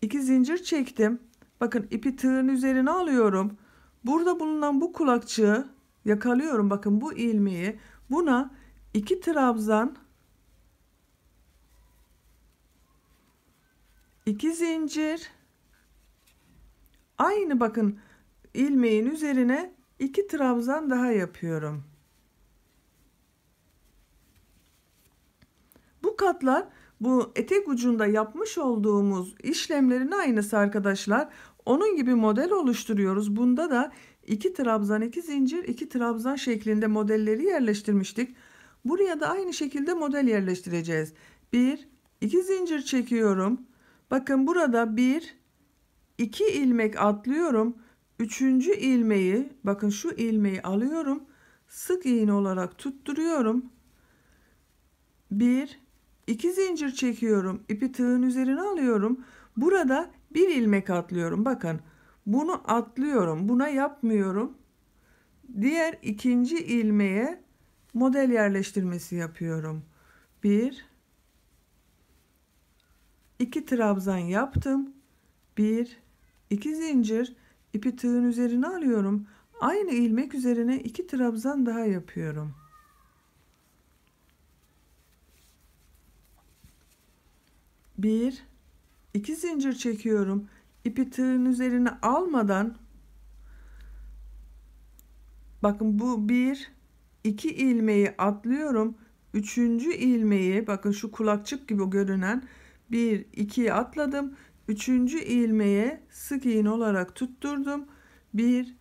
İki zincir çektim. Bakın ipi tığın üzerine alıyorum. Burada bulunan bu kulakçığı yakalıyorum. Bakın bu ilmeği. Buna iki trabzan 2 zincir aynı bakın ilmeğin üzerine 2 trabzan daha yapıyorum. Bu katlar bu etek ucunda yapmış olduğumuz işlemlerin aynısı arkadaşlar. Onun gibi model oluşturuyoruz. Bunda da 2 trabzan 2 zincir 2 trabzan şeklinde modelleri yerleştirmiştik. Buraya da aynı şekilde model yerleştireceğiz. 1 2 zincir çekiyorum. Bakın burada bir, iki ilmek atlıyorum. Üçüncü ilmeği bakın şu ilmeği alıyorum. Sık iğne olarak tutturuyorum. Bir, iki zincir çekiyorum. ipi tığın üzerine alıyorum. Burada bir ilmek atlıyorum. Bakın bunu atlıyorum. Buna yapmıyorum. Diğer ikinci ilmeğe model yerleştirmesi yapıyorum. Bir, 2 trabzan yaptım. 1 2 zincir ipi tığın üzerine alıyorum. Aynı ilmek üzerine 2 trabzan daha yapıyorum. Bir, iki zincir çekiyorum. İpi tığın üzerine almadan bakın bu bir, iki ilmeği atlıyorum. Üçüncü ilmeği bakın şu kulakçık gibi görünen 1 2 atladım. 3. ilmeğe sık iğne olarak tutturdum. 1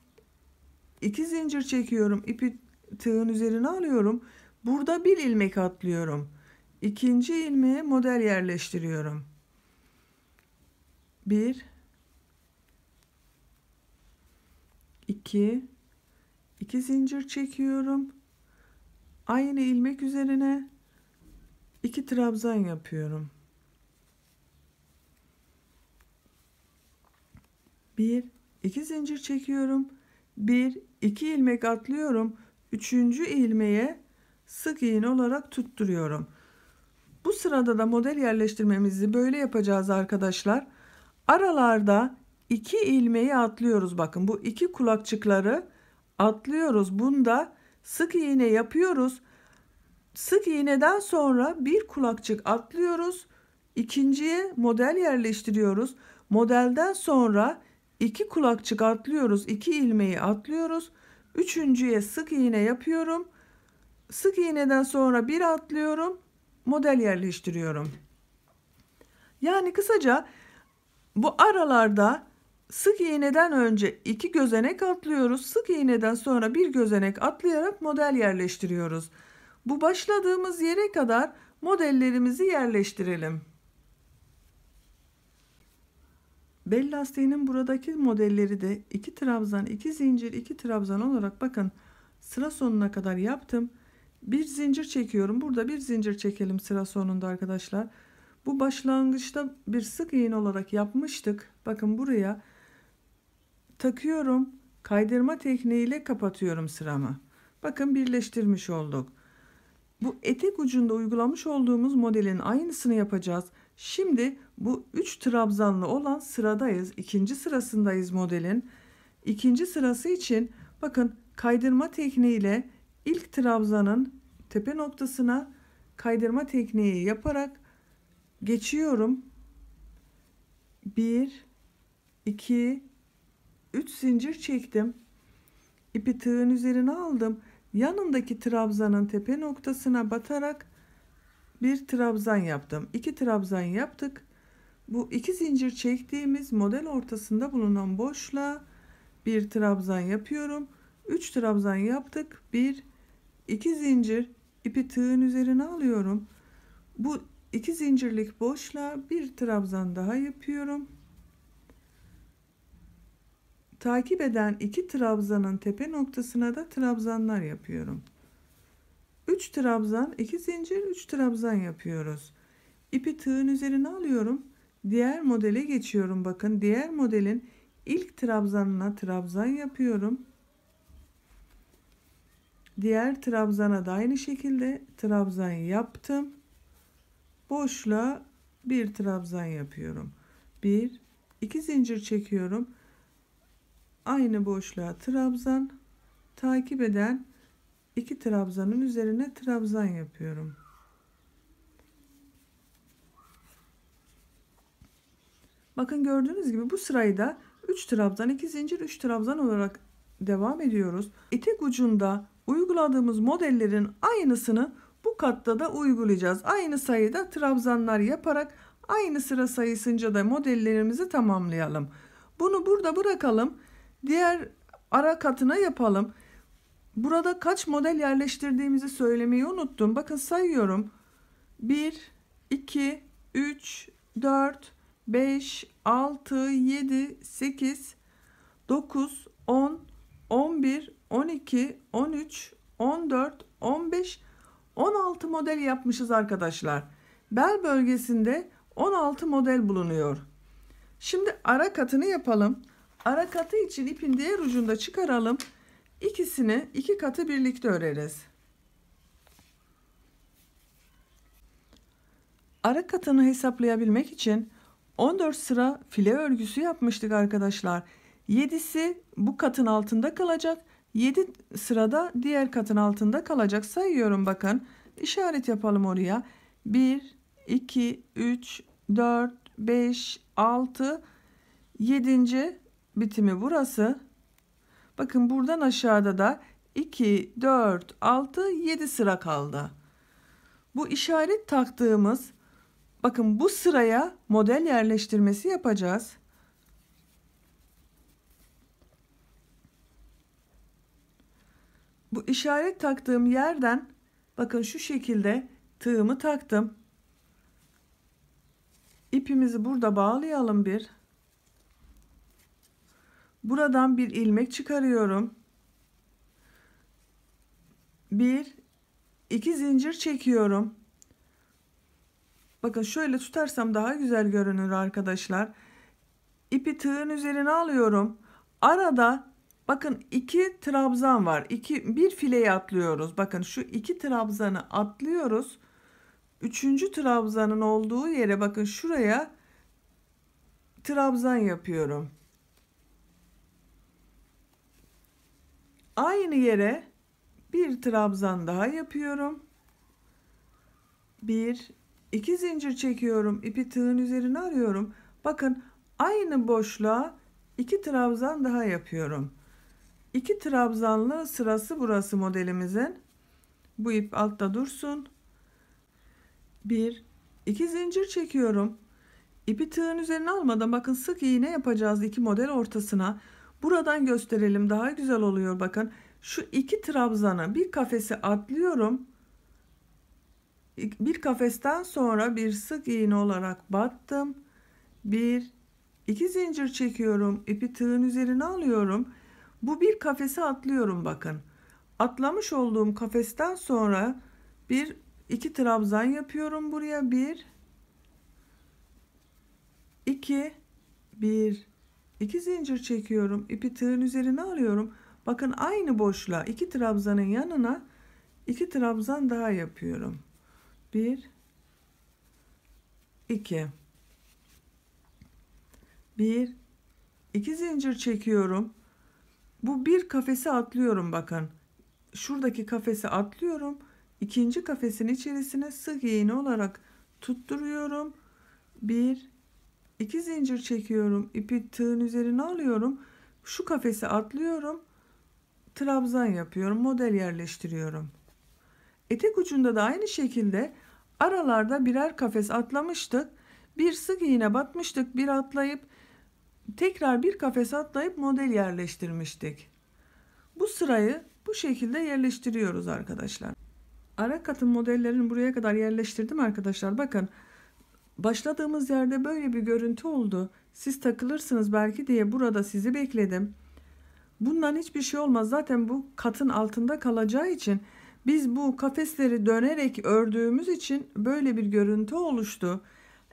2 zincir çekiyorum. ipi tığın üzerine alıyorum. Burada bir ilmek atlıyorum. İkinci ilmeğe model yerleştiriyorum. 1 2 2 zincir çekiyorum. Aynı ilmek üzerine 2 trabzan yapıyorum. 1 2 zincir çekiyorum. 1 2 ilmek atlıyorum. 3. ilmeğe sık iğne olarak tutturuyorum. Bu sırada da model yerleştirmemizi böyle yapacağız arkadaşlar. Aralarda 2 ilmeği atlıyoruz. Bakın bu iki kulakçıkları atlıyoruz. Bunda sık iğne yapıyoruz. Sık iğneden sonra bir kulakçık atlıyoruz. İkinciye model yerleştiriyoruz. Modelden sonra 2 kulakçık atlıyoruz 2 ilmeği atlıyoruz üçüncüye sık iğne yapıyorum sık iğneden sonra bir atlıyorum model yerleştiriyorum yani kısaca bu aralarda sık iğneden önce 2 gözenek atlıyoruz sık iğneden sonra bir gözenek atlayarak model yerleştiriyoruz bu başladığımız yere kadar modellerimizi yerleştirelim Bell lastiğinin buradaki modelleri de 2 trabzan, 2 zincir, 2 trabzan olarak bakın sıra sonuna kadar yaptım. Bir zincir çekiyorum. Burada bir zincir çekelim sıra sonunda arkadaşlar. Bu başlangıçta bir sık iğne olarak yapmıştık. Bakın buraya takıyorum. Kaydırma tekniğiyle kapatıyorum sıramı. Bakın birleştirmiş olduk. Bu etek ucunda uygulamış olduğumuz modelin aynısını yapacağız. Şimdi bu 3 trabzanlı olan sıradayız. İkinci sırasındayız modelin. İkinci sırası için bakın kaydırma tekniğiyle ilk trabzanın tepe noktasına kaydırma tekniği yaparak geçiyorum. 1 2 3 zincir çektim. İpi tığın üzerine aldım. Yanındaki trabzanın tepe noktasına batarak bir trabzan yaptım. 2 trabzan yaptık bu iki zincir çektiğimiz model ortasında bulunan boşluğa bir trabzan yapıyorum 3 trabzan yaptık 1 2 zincir ipi tığın üzerine alıyorum bu iki zincirlik boşluğa bir trabzan daha yapıyorum takip eden iki trabzanın tepe noktasına da trabzanlar yapıyorum 3 trabzan 2 zincir 3 trabzan yapıyoruz İpi tığın üzerine alıyorum Diğer modele geçiyorum bakın. Diğer modelin ilk trabzanına trabzan yapıyorum. Diğer trabzana da aynı şekilde trabzan yaptım. Boşluğa bir trabzan yapıyorum. Bir, iki zincir çekiyorum. Aynı boşluğa trabzan takip eden iki trabzanın üzerine trabzan yapıyorum. Bakın gördüğünüz gibi bu sırayı da 3 trabzan 2 zincir 3 trabzan olarak devam ediyoruz. Etek ucunda uyguladığımız modellerin aynısını bu katta da uygulayacağız. Aynı sayıda trabzanlar yaparak aynı sıra sayısınca da modellerimizi tamamlayalım. Bunu burada bırakalım. Diğer ara katına yapalım. Burada kaç model yerleştirdiğimizi söylemeyi unuttum. Bakın sayıyorum. 1, 2, 3, 4, 5, 6, 7, 8, 9, 10, 11, 12, 13, 14, 15, 16 model yapmışız arkadaşlar. Bel bölgesinde 16 model bulunuyor. Şimdi ara katını yapalım. Ara katı için ipin diğer ucunda çıkaralım. İkisini iki katı birlikte öreriz. Ara katını hesaplayabilmek için 14 sıra file örgüsü yapmıştık arkadaşlar. 7'si bu katın altında kalacak. 7 sırada diğer katın altında kalacak. Sayıyorum bakın. İşaret yapalım oraya. 1, 2, 3, 4, 5, 6, 7. bitimi burası. Bakın buradan aşağıda da 2, 4, 6, 7 sıra kaldı. Bu işaret taktığımız Bakın bu sıraya model yerleştirmesi yapacağız. Bu işaret taktığım yerden bakın şu şekilde tığımı taktım. İpimizi burada bağlayalım bir. Buradan bir ilmek çıkarıyorum. Bir, iki zincir çekiyorum. Bakın şöyle tutarsam daha güzel görünür arkadaşlar. İpi tığın üzerine alıyorum. Arada bakın iki trabzan var. İki, bir fileyi atlıyoruz. Bakın şu iki trabzanı atlıyoruz. Üçüncü trabzanın olduğu yere bakın şuraya trabzan yapıyorum. Aynı yere bir trabzan daha yapıyorum. Bir. 2 zincir çekiyorum. ipi tığın üzerine arıyorum. Bakın aynı boşluğa iki trabzan daha yapıyorum. 2 trabzanlı sırası burası modelimizin. Bu ip altta dursun. 1 2 zincir çekiyorum. İpi tığın üzerine almadan bakın sık iğne yapacağız iki model ortasına. Buradan gösterelim daha güzel oluyor bakın. Şu iki trabzana bir kafesi atlıyorum bir kafesten sonra bir sık iğne olarak battım. Bir, iki zincir çekiyorum. ipi tığın üzerine alıyorum. Bu bir kafese atlıyorum bakın. Atlamış olduğum kafesten sonra bir iki trabzan yapıyorum buraya. Bir, iki, bir, iki zincir çekiyorum. ipi tığın üzerine alıyorum. Bakın aynı boşluğa iki trabzanın yanına iki trabzan daha yapıyorum bir iki bir iki zincir çekiyorum bu bir kafesi atlıyorum bakın şuradaki kafesi atlıyorum ikinci kafesin içerisine sık iğne olarak tutturuyorum bir iki zincir çekiyorum ipi tığın üzerine alıyorum şu kafesi atlıyorum trabzan yapıyorum model yerleştiriyorum etek ucunda da aynı şekilde Aralarda birer kafes atlamıştık. Bir sık iğne batmıştık, bir atlayıp tekrar bir kafes atlayıp model yerleştirmiştik. Bu sırayı bu şekilde yerleştiriyoruz arkadaşlar. Ara katın modellerini buraya kadar yerleştirdim arkadaşlar. Bakın başladığımız yerde böyle bir görüntü oldu. Siz takılırsınız belki diye burada sizi bekledim. Bundan hiçbir şey olmaz. Zaten bu katın altında kalacağı için biz bu kafesleri dönerek ördüğümüz için böyle bir görüntü oluştu.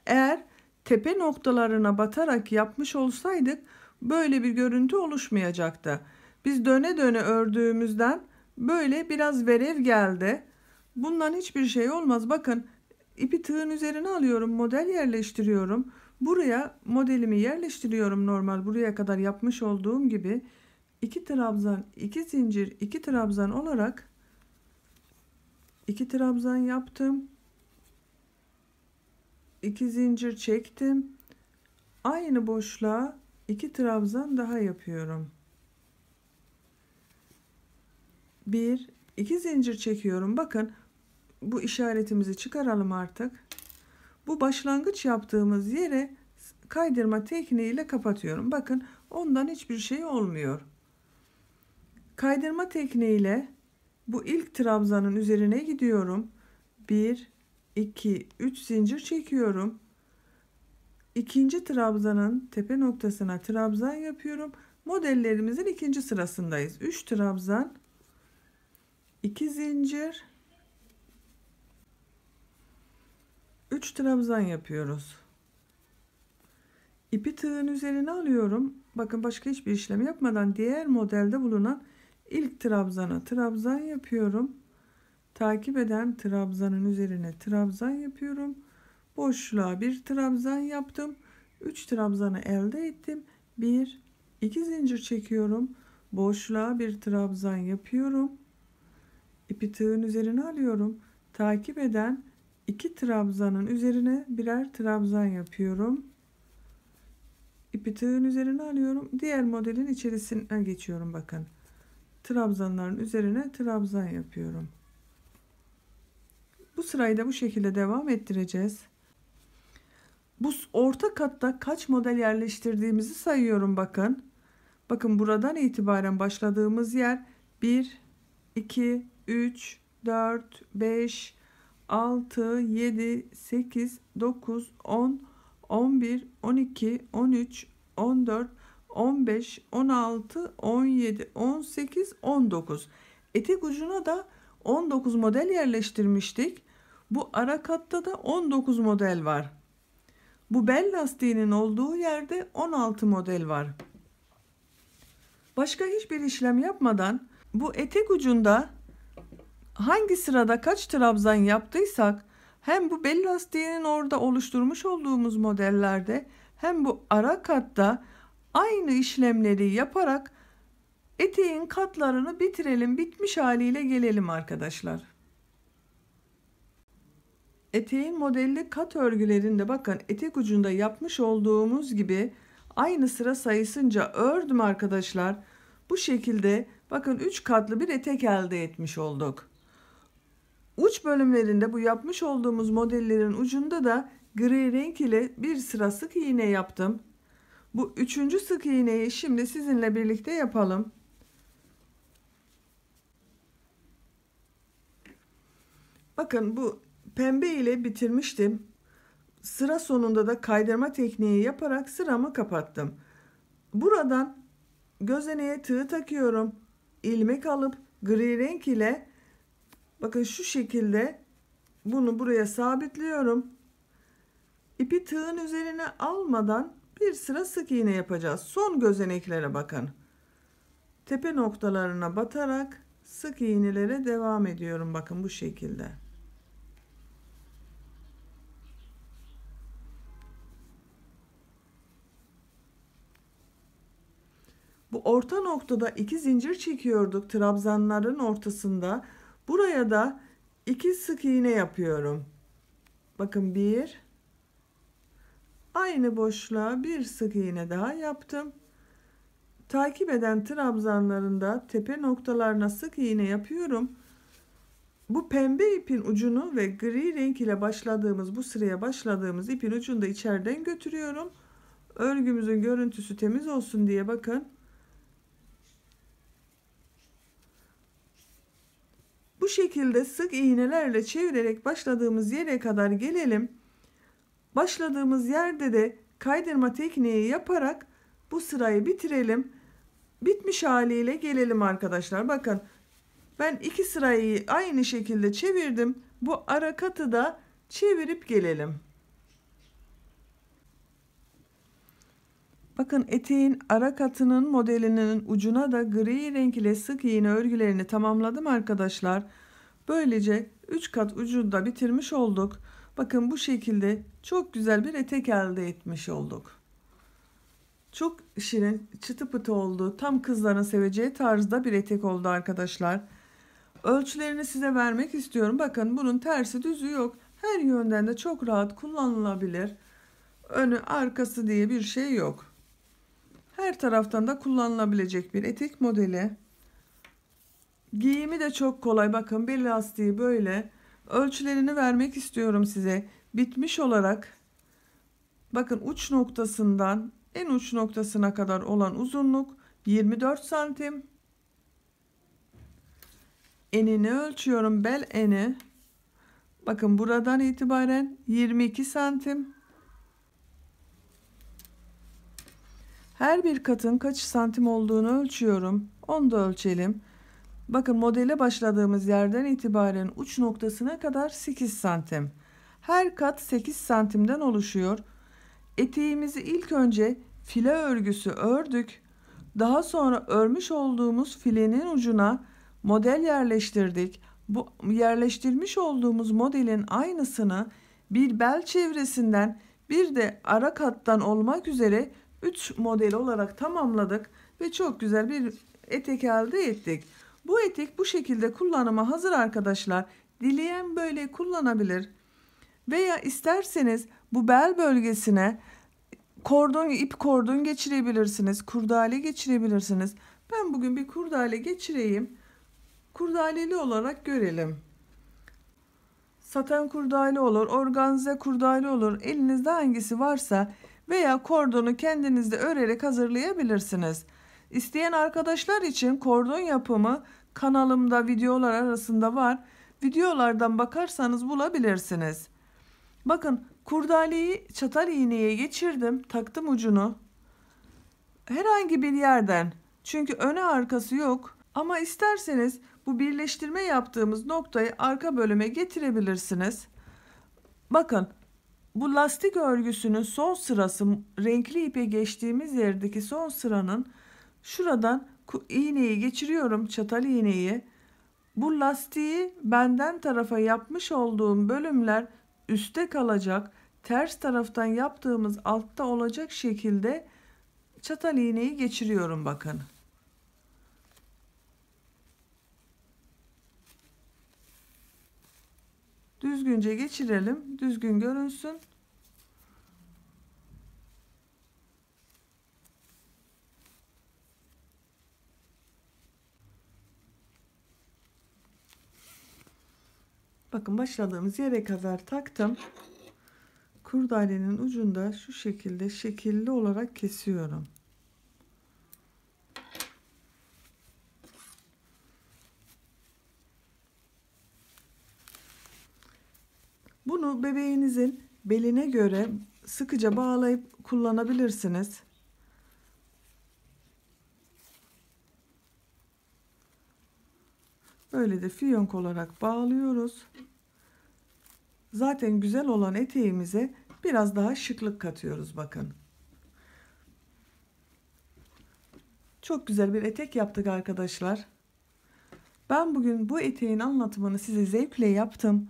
Eğer tepe noktalarına batarak yapmış olsaydık böyle bir görüntü oluşmayacaktı. Biz döne döne ördüğümüzden böyle biraz verev geldi. Bundan hiçbir şey olmaz. Bakın ipi tığın üzerine alıyorum. Model yerleştiriyorum. Buraya modelimi yerleştiriyorum normal buraya kadar yapmış olduğum gibi. 2 trabzan, 2 zincir, 2 trabzan olarak 2 trabzan yaptım 2 zincir çektim aynı boşluğa 2 trabzan daha yapıyorum 1 2 zincir çekiyorum bakın bu işaretimizi çıkaralım artık bu başlangıç yaptığımız yere kaydırma tekniğiyle kapatıyorum bakın ondan hiçbir şey olmuyor kaydırma tekniğiyle bu ilk trabzanın üzerine gidiyorum. 1 2 3 zincir çekiyorum. İkinci trabzanın tepe noktasına trabzan yapıyorum. Modellerimizin ikinci sırasındayız. 3 trabzan 2 zincir 3 trabzan yapıyoruz. İpi tığın üzerine alıyorum. Bakın başka hiçbir işlem yapmadan diğer modelde bulunan İlk trabzana trabzan yapıyorum. Takip eden trabzanın üzerine trabzan yapıyorum. Boşluğa bir trabzan yaptım. 3 trabzanı elde ettim. 1 2 zincir çekiyorum. Boşluğa bir trabzan yapıyorum. İpi tığın üzerine alıyorum. Takip eden 2 trabzanın üzerine birer trabzan yapıyorum. İpi tığın üzerine alıyorum. Diğer modelin içerisine geçiyorum bakın trabzanların üzerine trabzan yapıyorum. Bu sırayı da bu şekilde devam ettireceğiz. Bu orta katta kaç model yerleştirdiğimizi sayıyorum bakın. Bakın buradan itibaren başladığımız yer 1, 2, 3, 4, 5, 6, 7, 8, 9, 10, 11, 12, 13, 14, 15, 16, 17, 18, 19. Etek ucuna da 19 model yerleştirmiştik. Bu ara katta da 19 model var. Bu bel lastiğinin olduğu yerde 16 model var. Başka hiçbir işlem yapmadan bu etek ucunda hangi sırada kaç trabzan yaptıysak hem bu bel lastiğinin orada oluşturmuş olduğumuz modellerde hem bu ara katta aynı işlemleri yaparak eteğin katlarını bitirelim bitmiş haliyle gelelim arkadaşlar. Eteğin modelli kat örgülerinde bakın etek ucunda yapmış olduğumuz gibi aynı sıra sayısınca ördüm arkadaşlar. Bu şekilde bakın 3 katlı bir etek elde etmiş olduk. Uç bölümlerinde bu yapmış olduğumuz modellerin ucunda da gri renk ile bir sıra sık iğne yaptım. Bu üçüncü sık iğneyi şimdi sizinle birlikte yapalım. Bakın bu pembe ile bitirmiştim. Sıra sonunda da kaydırma tekniği yaparak sıramı kapattım. Buradan gözeneğe tığ takıyorum. İlmek alıp gri renk ile bakın şu şekilde bunu buraya sabitliyorum. İpi tığın üzerine almadan bir sıra sık iğne yapacağız. Son gözeneklere bakın. Tepe noktalarına batarak sık iğnelere devam ediyorum. Bakın bu şekilde. Bu orta noktada iki zincir çekiyorduk trabzanların ortasında. Buraya da iki sık iğne yapıyorum. Bakın bir, Aynı boşluğa bir sık iğne daha yaptım. Takip eden trabzanlarında tepe noktalarına sık iğne yapıyorum. Bu pembe ipin ucunu ve gri renk ile başladığımız bu sıraya başladığımız ipin ucunu da içeriden götürüyorum. Örgümüzün görüntüsü temiz olsun diye bakın. Bu şekilde sık iğnelerle çevirerek başladığımız yere kadar gelelim. Başladığımız yerde de kaydırma tekniği yaparak bu sırayı bitirelim. Bitmiş haliyle gelelim arkadaşlar. Bakın ben iki sırayı aynı şekilde çevirdim. Bu ara katı da çevirip gelelim. Bakın eteğin ara katının modelinin ucuna da gri renk ile sık iğne örgülerini tamamladım arkadaşlar. Böylece 3 kat ucunda bitirmiş olduk. Bakın bu şekilde çok güzel bir etek elde etmiş olduk. Çok şirin, çıtı pıtı oldu. Tam kızların seveceği tarzda bir etek oldu arkadaşlar. Ölçülerini size vermek istiyorum. Bakın bunun tersi düzü yok. Her yönden de çok rahat kullanılabilir. Önü arkası diye bir şey yok. Her taraftan da kullanılabilecek bir etek modeli. Giyimi de çok kolay. Bakın bir lastiği böyle. Ölçülerini vermek istiyorum size bitmiş olarak bakın uç noktasından en uç noktasına kadar olan uzunluk 24 santim. Enini ölçüyorum bel eni. Bakın buradan itibaren 22 santim. Her bir katın kaç santim olduğunu ölçüyorum. Onu da ölçelim. Bakın modele başladığımız yerden itibaren uç noktasına kadar 8 santim. Her kat 8 santimden oluşuyor. Eteğimizi ilk önce file örgüsü ördük. Daha sonra örmüş olduğumuz filenin ucuna model yerleştirdik. Bu yerleştirmiş olduğumuz modelin aynısını bir bel çevresinden bir de ara kattan olmak üzere 3 model olarak tamamladık ve çok güzel bir etek elde ettik. Bu etek bu şekilde kullanıma hazır arkadaşlar. Dileyen böyle kullanabilir. Veya isterseniz bu bel bölgesine kordon ip kordon geçirebilirsiniz. Kurdale geçirebilirsiniz. Ben bugün bir kurdale geçireyim. Kurdaleli olarak görelim. Saten kurdale olur, organize kurdale olur. Elinizde hangisi varsa veya kordonu kendinizde örerek hazırlayabilirsiniz. İsteyen arkadaşlar için kordon yapımı kanalımda videolar arasında var. Videolardan bakarsanız bulabilirsiniz. Bakın kurdaleyi çatal iğneye geçirdim. Taktım ucunu. Herhangi bir yerden çünkü öne arkası yok ama isterseniz bu birleştirme yaptığımız noktayı arka bölüme getirebilirsiniz. Bakın bu lastik örgüsünün son sırası renkli ipe geçtiğimiz yerdeki son sıranın şuradan iğneyi geçiriyorum çatal iğneyi. Bu lastiği benden tarafa yapmış olduğum bölümler üste kalacak, ters taraftan yaptığımız altta olacak şekilde çatal iğneyi geçiriyorum bakın. Düzgünce geçirelim. Düzgün görünsün. Bakın başladığımız yere kadar taktım. Kurdalenin ucunda şu şekilde şekilli olarak kesiyorum. Bunu bebeğinizin beline göre sıkıca bağlayıp kullanabilirsiniz. Böyle de fiyonk olarak bağlıyoruz. Zaten güzel olan eteğimize biraz daha şıklık katıyoruz bakın. Çok güzel bir etek yaptık arkadaşlar. Ben bugün bu eteğin anlatımını size zevkle yaptım.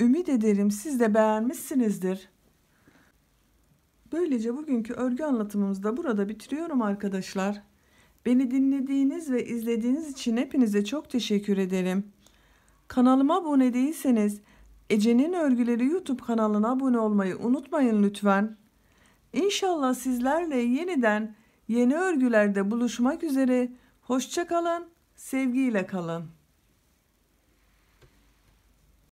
Ümit ederim siz de beğenmişsinizdir. Böylece bugünkü örgü anlatımımızı da burada bitiriyorum arkadaşlar. Beni dinlediğiniz ve izlediğiniz için hepinize çok teşekkür ederim. Kanalıma abone değilseniz Ece'nin Örgüleri YouTube kanalına abone olmayı unutmayın lütfen. İnşallah sizlerle yeniden yeni örgülerde buluşmak üzere. Hoşçakalın, sevgiyle kalın.